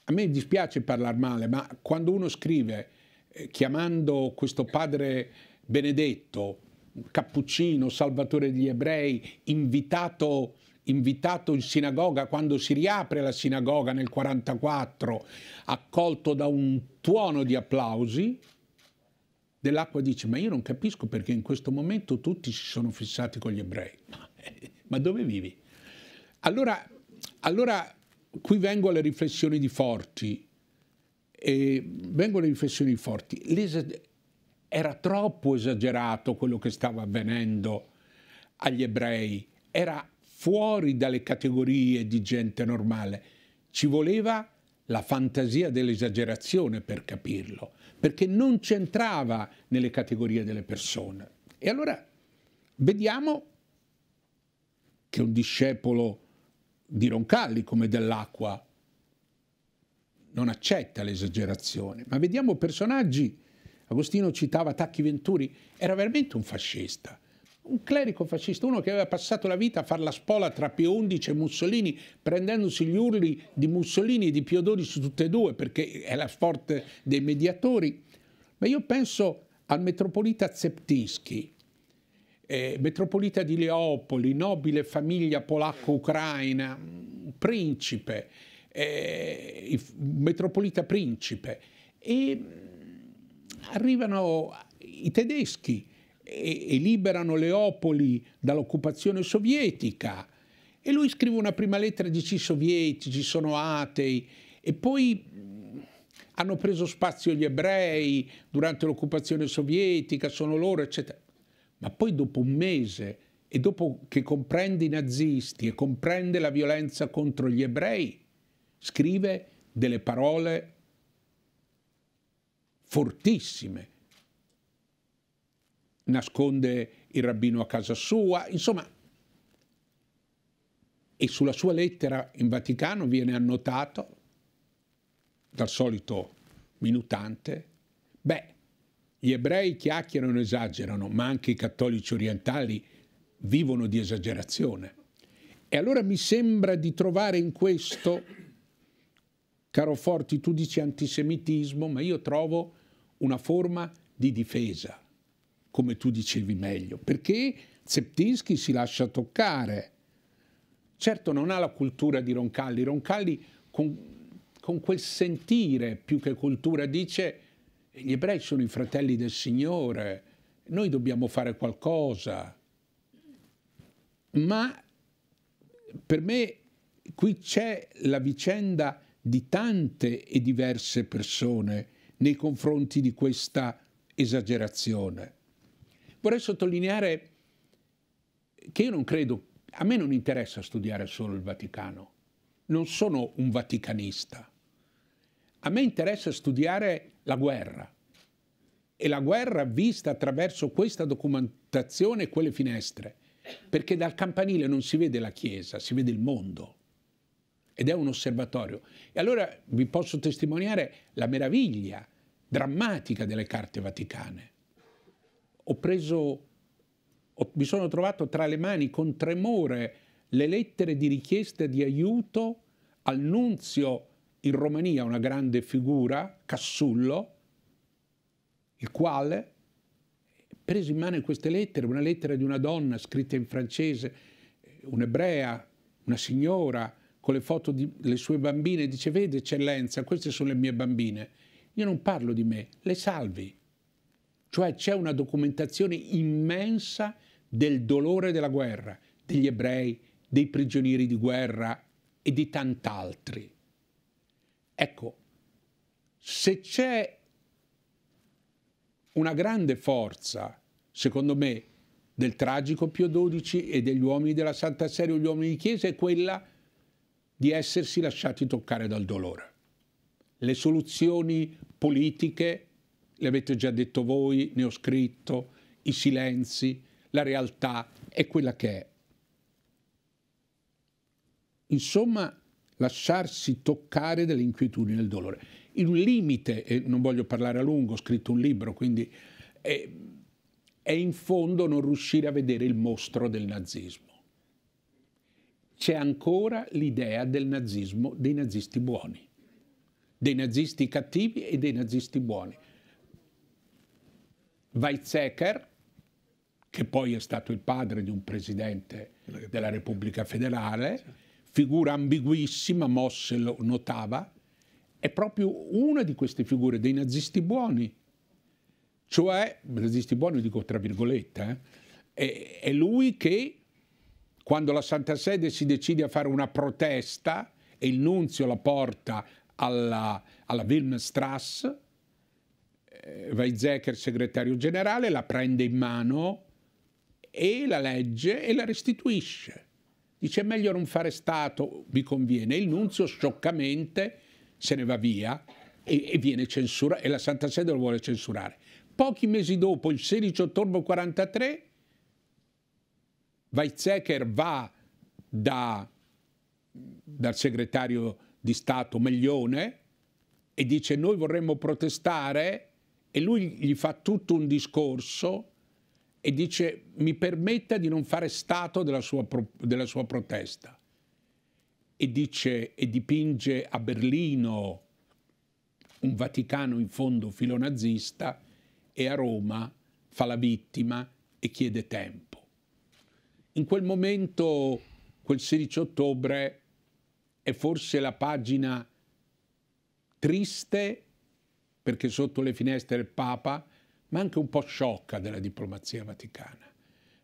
a me dispiace parlare male, ma quando uno scrive eh, chiamando questo padre benedetto, cappuccino, salvatore degli ebrei, invitato, invitato, in sinagoga quando si riapre la sinagoga nel 1944, accolto da un tuono di applausi, dell'acqua dice ma io non capisco perché in questo momento tutti si sono fissati con gli ebrei. Ma, ma dove vivi? Allora, allora qui vengo alle riflessioni di Forti. E vengo alle riflessioni di Forti. Era troppo esagerato quello che stava avvenendo agli ebrei, era fuori dalle categorie di gente normale. Ci voleva la fantasia dell'esagerazione per capirlo, perché non c'entrava nelle categorie delle persone. E allora vediamo che un discepolo di Roncalli come dell'acqua non accetta l'esagerazione, ma vediamo personaggi, Agostino citava Tacchi Venturi, era veramente un fascista, un clerico fascista, uno che aveva passato la vita a fare la spola tra Pio XI e Mussolini, prendendosi gli urli di Mussolini e di Pio XII su tutte e due, perché è la forte dei mediatori. Ma io penso al metropolita Zeptinski, eh, metropolita di Leopoli, nobile famiglia polacco-ucraina, principe, eh, metropolita principe. E mm, arrivano i tedeschi e, e liberano Leopoli dall'occupazione sovietica. E lui scrive una prima lettera e dice i sovietici sono atei e poi mm, hanno preso spazio gli ebrei durante l'occupazione sovietica, sono loro, eccetera ma poi dopo un mese e dopo che comprende i nazisti e comprende la violenza contro gli ebrei, scrive delle parole fortissime. Nasconde il rabbino a casa sua, insomma. E sulla sua lettera in Vaticano viene annotato, dal solito minutante, beh, gli ebrei chiacchierano e esagerano, ma anche i cattolici orientali vivono di esagerazione. E allora mi sembra di trovare in questo, caro Forti, tu dici antisemitismo, ma io trovo una forma di difesa, come tu dicevi meglio, perché Zeptinski si lascia toccare. Certo non ha la cultura di Roncalli, Roncalli con, con quel sentire più che cultura dice gli ebrei sono i fratelli del Signore, noi dobbiamo fare qualcosa. Ma per me qui c'è la vicenda di tante e diverse persone nei confronti di questa esagerazione. Vorrei sottolineare che io non credo, a me non interessa studiare solo il Vaticano, non sono un vaticanista. A me interessa studiare la guerra e la guerra vista attraverso questa documentazione e quelle finestre, perché dal campanile non si vede la Chiesa, si vede il mondo ed è un osservatorio. E allora vi posso testimoniare la meraviglia drammatica delle carte vaticane. Ho preso, ho, mi sono trovato tra le mani con tremore le lettere di richiesta di aiuto al nunzio in Romania una grande figura, Cassullo, il quale prese in mano queste lettere, una lettera di una donna scritta in francese, eh, un'ebrea, una signora, con le foto delle sue bambine, dice, vede eccellenza, queste sono le mie bambine, io non parlo di me, le salvi. Cioè c'è una documentazione immensa del dolore della guerra, degli ebrei, dei prigionieri di guerra e di tant'altri. Ecco, se c'è una grande forza, secondo me, del tragico Pio XII e degli uomini della Santa Serie o gli uomini di Chiesa è quella di essersi lasciati toccare dal dolore. Le soluzioni politiche, le avete già detto voi, ne ho scritto, i silenzi, la realtà è quella che è. Insomma, lasciarsi toccare delle inquietudini e del dolore. Il limite, e non voglio parlare a lungo, ho scritto un libro, quindi è, è in fondo non riuscire a vedere il mostro del nazismo. C'è ancora l'idea del nazismo dei nazisti buoni, dei nazisti cattivi e dei nazisti buoni. Weizsäcker, che poi è stato il padre di un presidente della Repubblica Federale, figura ambiguissima, Mosse lo notava, è proprio una di queste figure dei nazisti buoni. Cioè, nazisti buoni dico tra virgolette, eh, è, lui che quando la Santa Sede si decide a fare una protesta e il nunzio la porta alla, alla Wilmstrasse, eh, Weizsäcker, segretario generale, la prende in mano e la legge e la restituisce. Dice è meglio non fare Stato, mi conviene. Il nunzio scioccamente se ne va via e, e viene censurato e la Santa Sede lo vuole censurare. Pochi mesi dopo, il 16 ottobre 1943, Weizsäcker va da, dal segretario di Stato Meglione e dice noi vorremmo protestare e lui gli fa tutto un discorso e dice mi permetta di non fare stato della sua, pro, della sua protesta. E dice e dipinge a Berlino un Vaticano in fondo filonazista e a Roma fa la vittima e chiede tempo. In quel momento, quel 16 ottobre, è forse la pagina triste, perché sotto le finestre del Papa ma anche un po' sciocca della diplomazia vaticana,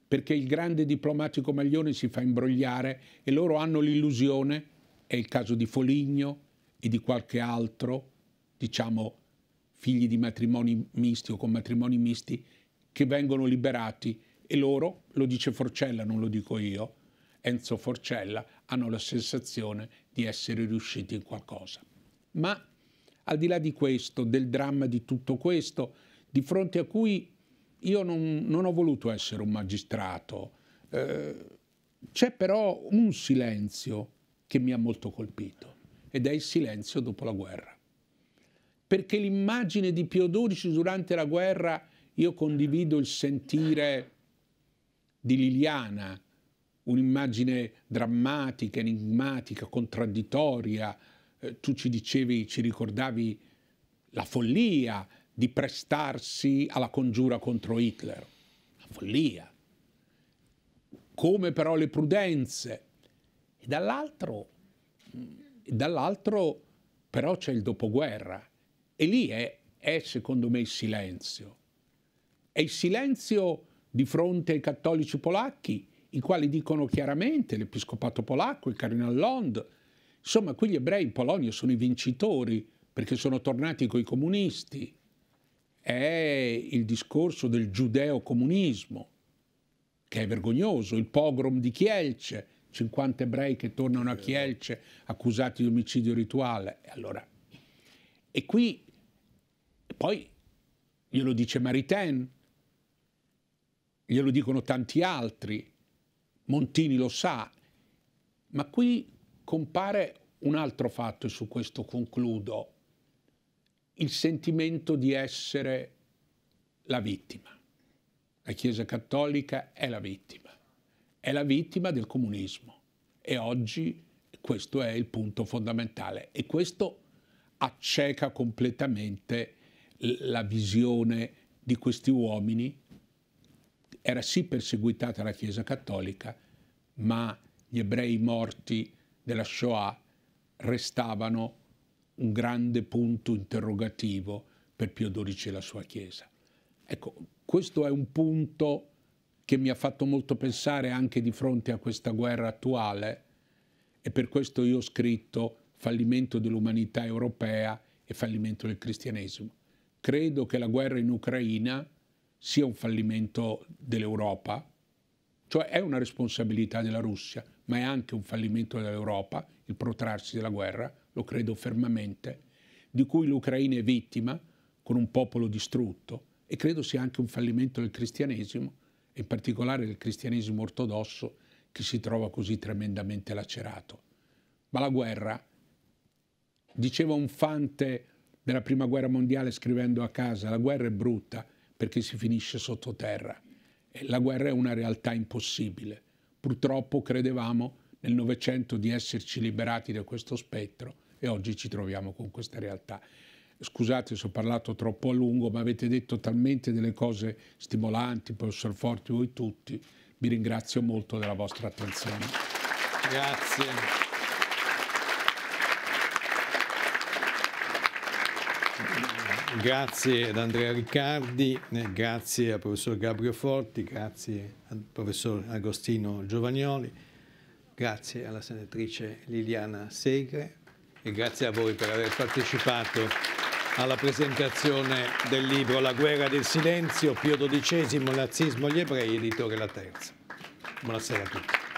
perché il grande diplomatico Maglione si fa imbrogliare e loro hanno l'illusione, è il caso di Foligno e di qualche altro, diciamo figli di matrimoni misti o con matrimoni misti, che vengono liberati e loro, lo dice Forcella, non lo dico io, Enzo Forcella, hanno la sensazione di essere riusciti in qualcosa. Ma al di là di questo, del dramma di tutto questo, di fronte a cui io non, non ho voluto essere un magistrato. Eh, c'è però un silenzio che mi ha molto colpito ed è il silenzio dopo la guerra. Perché l'immagine di Pio XII durante la guerra, io condivido il sentire di Liliana, un'immagine drammatica, enigmatica, contraddittoria. Eh, tu ci dicevi, ci ricordavi la follia, di prestarsi alla congiura contro Hitler. La follia. Come però le prudenze. E dall'altro, dall'altro però c'è il dopoguerra. E lì è, è, secondo me, il silenzio. È il silenzio di fronte ai cattolici polacchi, i quali dicono chiaramente l'episcopato polacco, il cardinal Lond, insomma, qui gli ebrei in Polonia sono i vincitori perché sono tornati coi comunisti è il discorso del giudeo-comunismo, che è vergognoso, il pogrom di Chielce, 50 ebrei che tornano a Chielce accusati di omicidio rituale. E, allora, e qui poi glielo dice Maritain, glielo dicono tanti altri, Montini lo sa, ma qui compare un altro fatto e su questo concludo il sentimento di essere la vittima. La Chiesa Cattolica è la vittima, è la vittima del comunismo e oggi questo è il punto fondamentale e questo acceca completamente la visione di questi uomini. Era sì perseguitata la Chiesa Cattolica, ma gli ebrei morti della Shoah restavano un grande punto interrogativo per Pio XII e la sua Chiesa. Ecco, questo è un punto che mi ha fatto molto pensare anche di fronte a questa guerra attuale e per questo io ho scritto fallimento dell'umanità europea e fallimento del cristianesimo. Credo che la guerra in Ucraina sia un fallimento dell'Europa, cioè è una responsabilità della Russia, ma è anche un fallimento dell'Europa il protrarsi della guerra lo credo fermamente, di cui l'Ucraina è vittima, con un popolo distrutto, e credo sia anche un fallimento del cristianesimo, in particolare del cristianesimo ortodosso, che si trova così tremendamente lacerato. Ma la guerra, diceva un fante della Prima Guerra Mondiale scrivendo a casa, la guerra è brutta perché si finisce sottoterra. la guerra è una realtà impossibile. Purtroppo credevamo nel Novecento di esserci liberati da questo spettro, e oggi ci troviamo con questa realtà. Scusate se ho parlato troppo a lungo, ma avete detto talmente delle cose stimolanti, professor Forti, voi tutti. Vi ringrazio molto della vostra attenzione. Grazie. Grazie ad Andrea Riccardi, eh, grazie al professor Gabriele Forti, grazie al professor Agostino Giovagnoli, grazie alla senatrice Liliana Segre e grazie a voi per aver partecipato alla presentazione del libro La guerra del silenzio, Pio XII, il nazismo e gli ebrei, editore La Terza. Buonasera a tutti.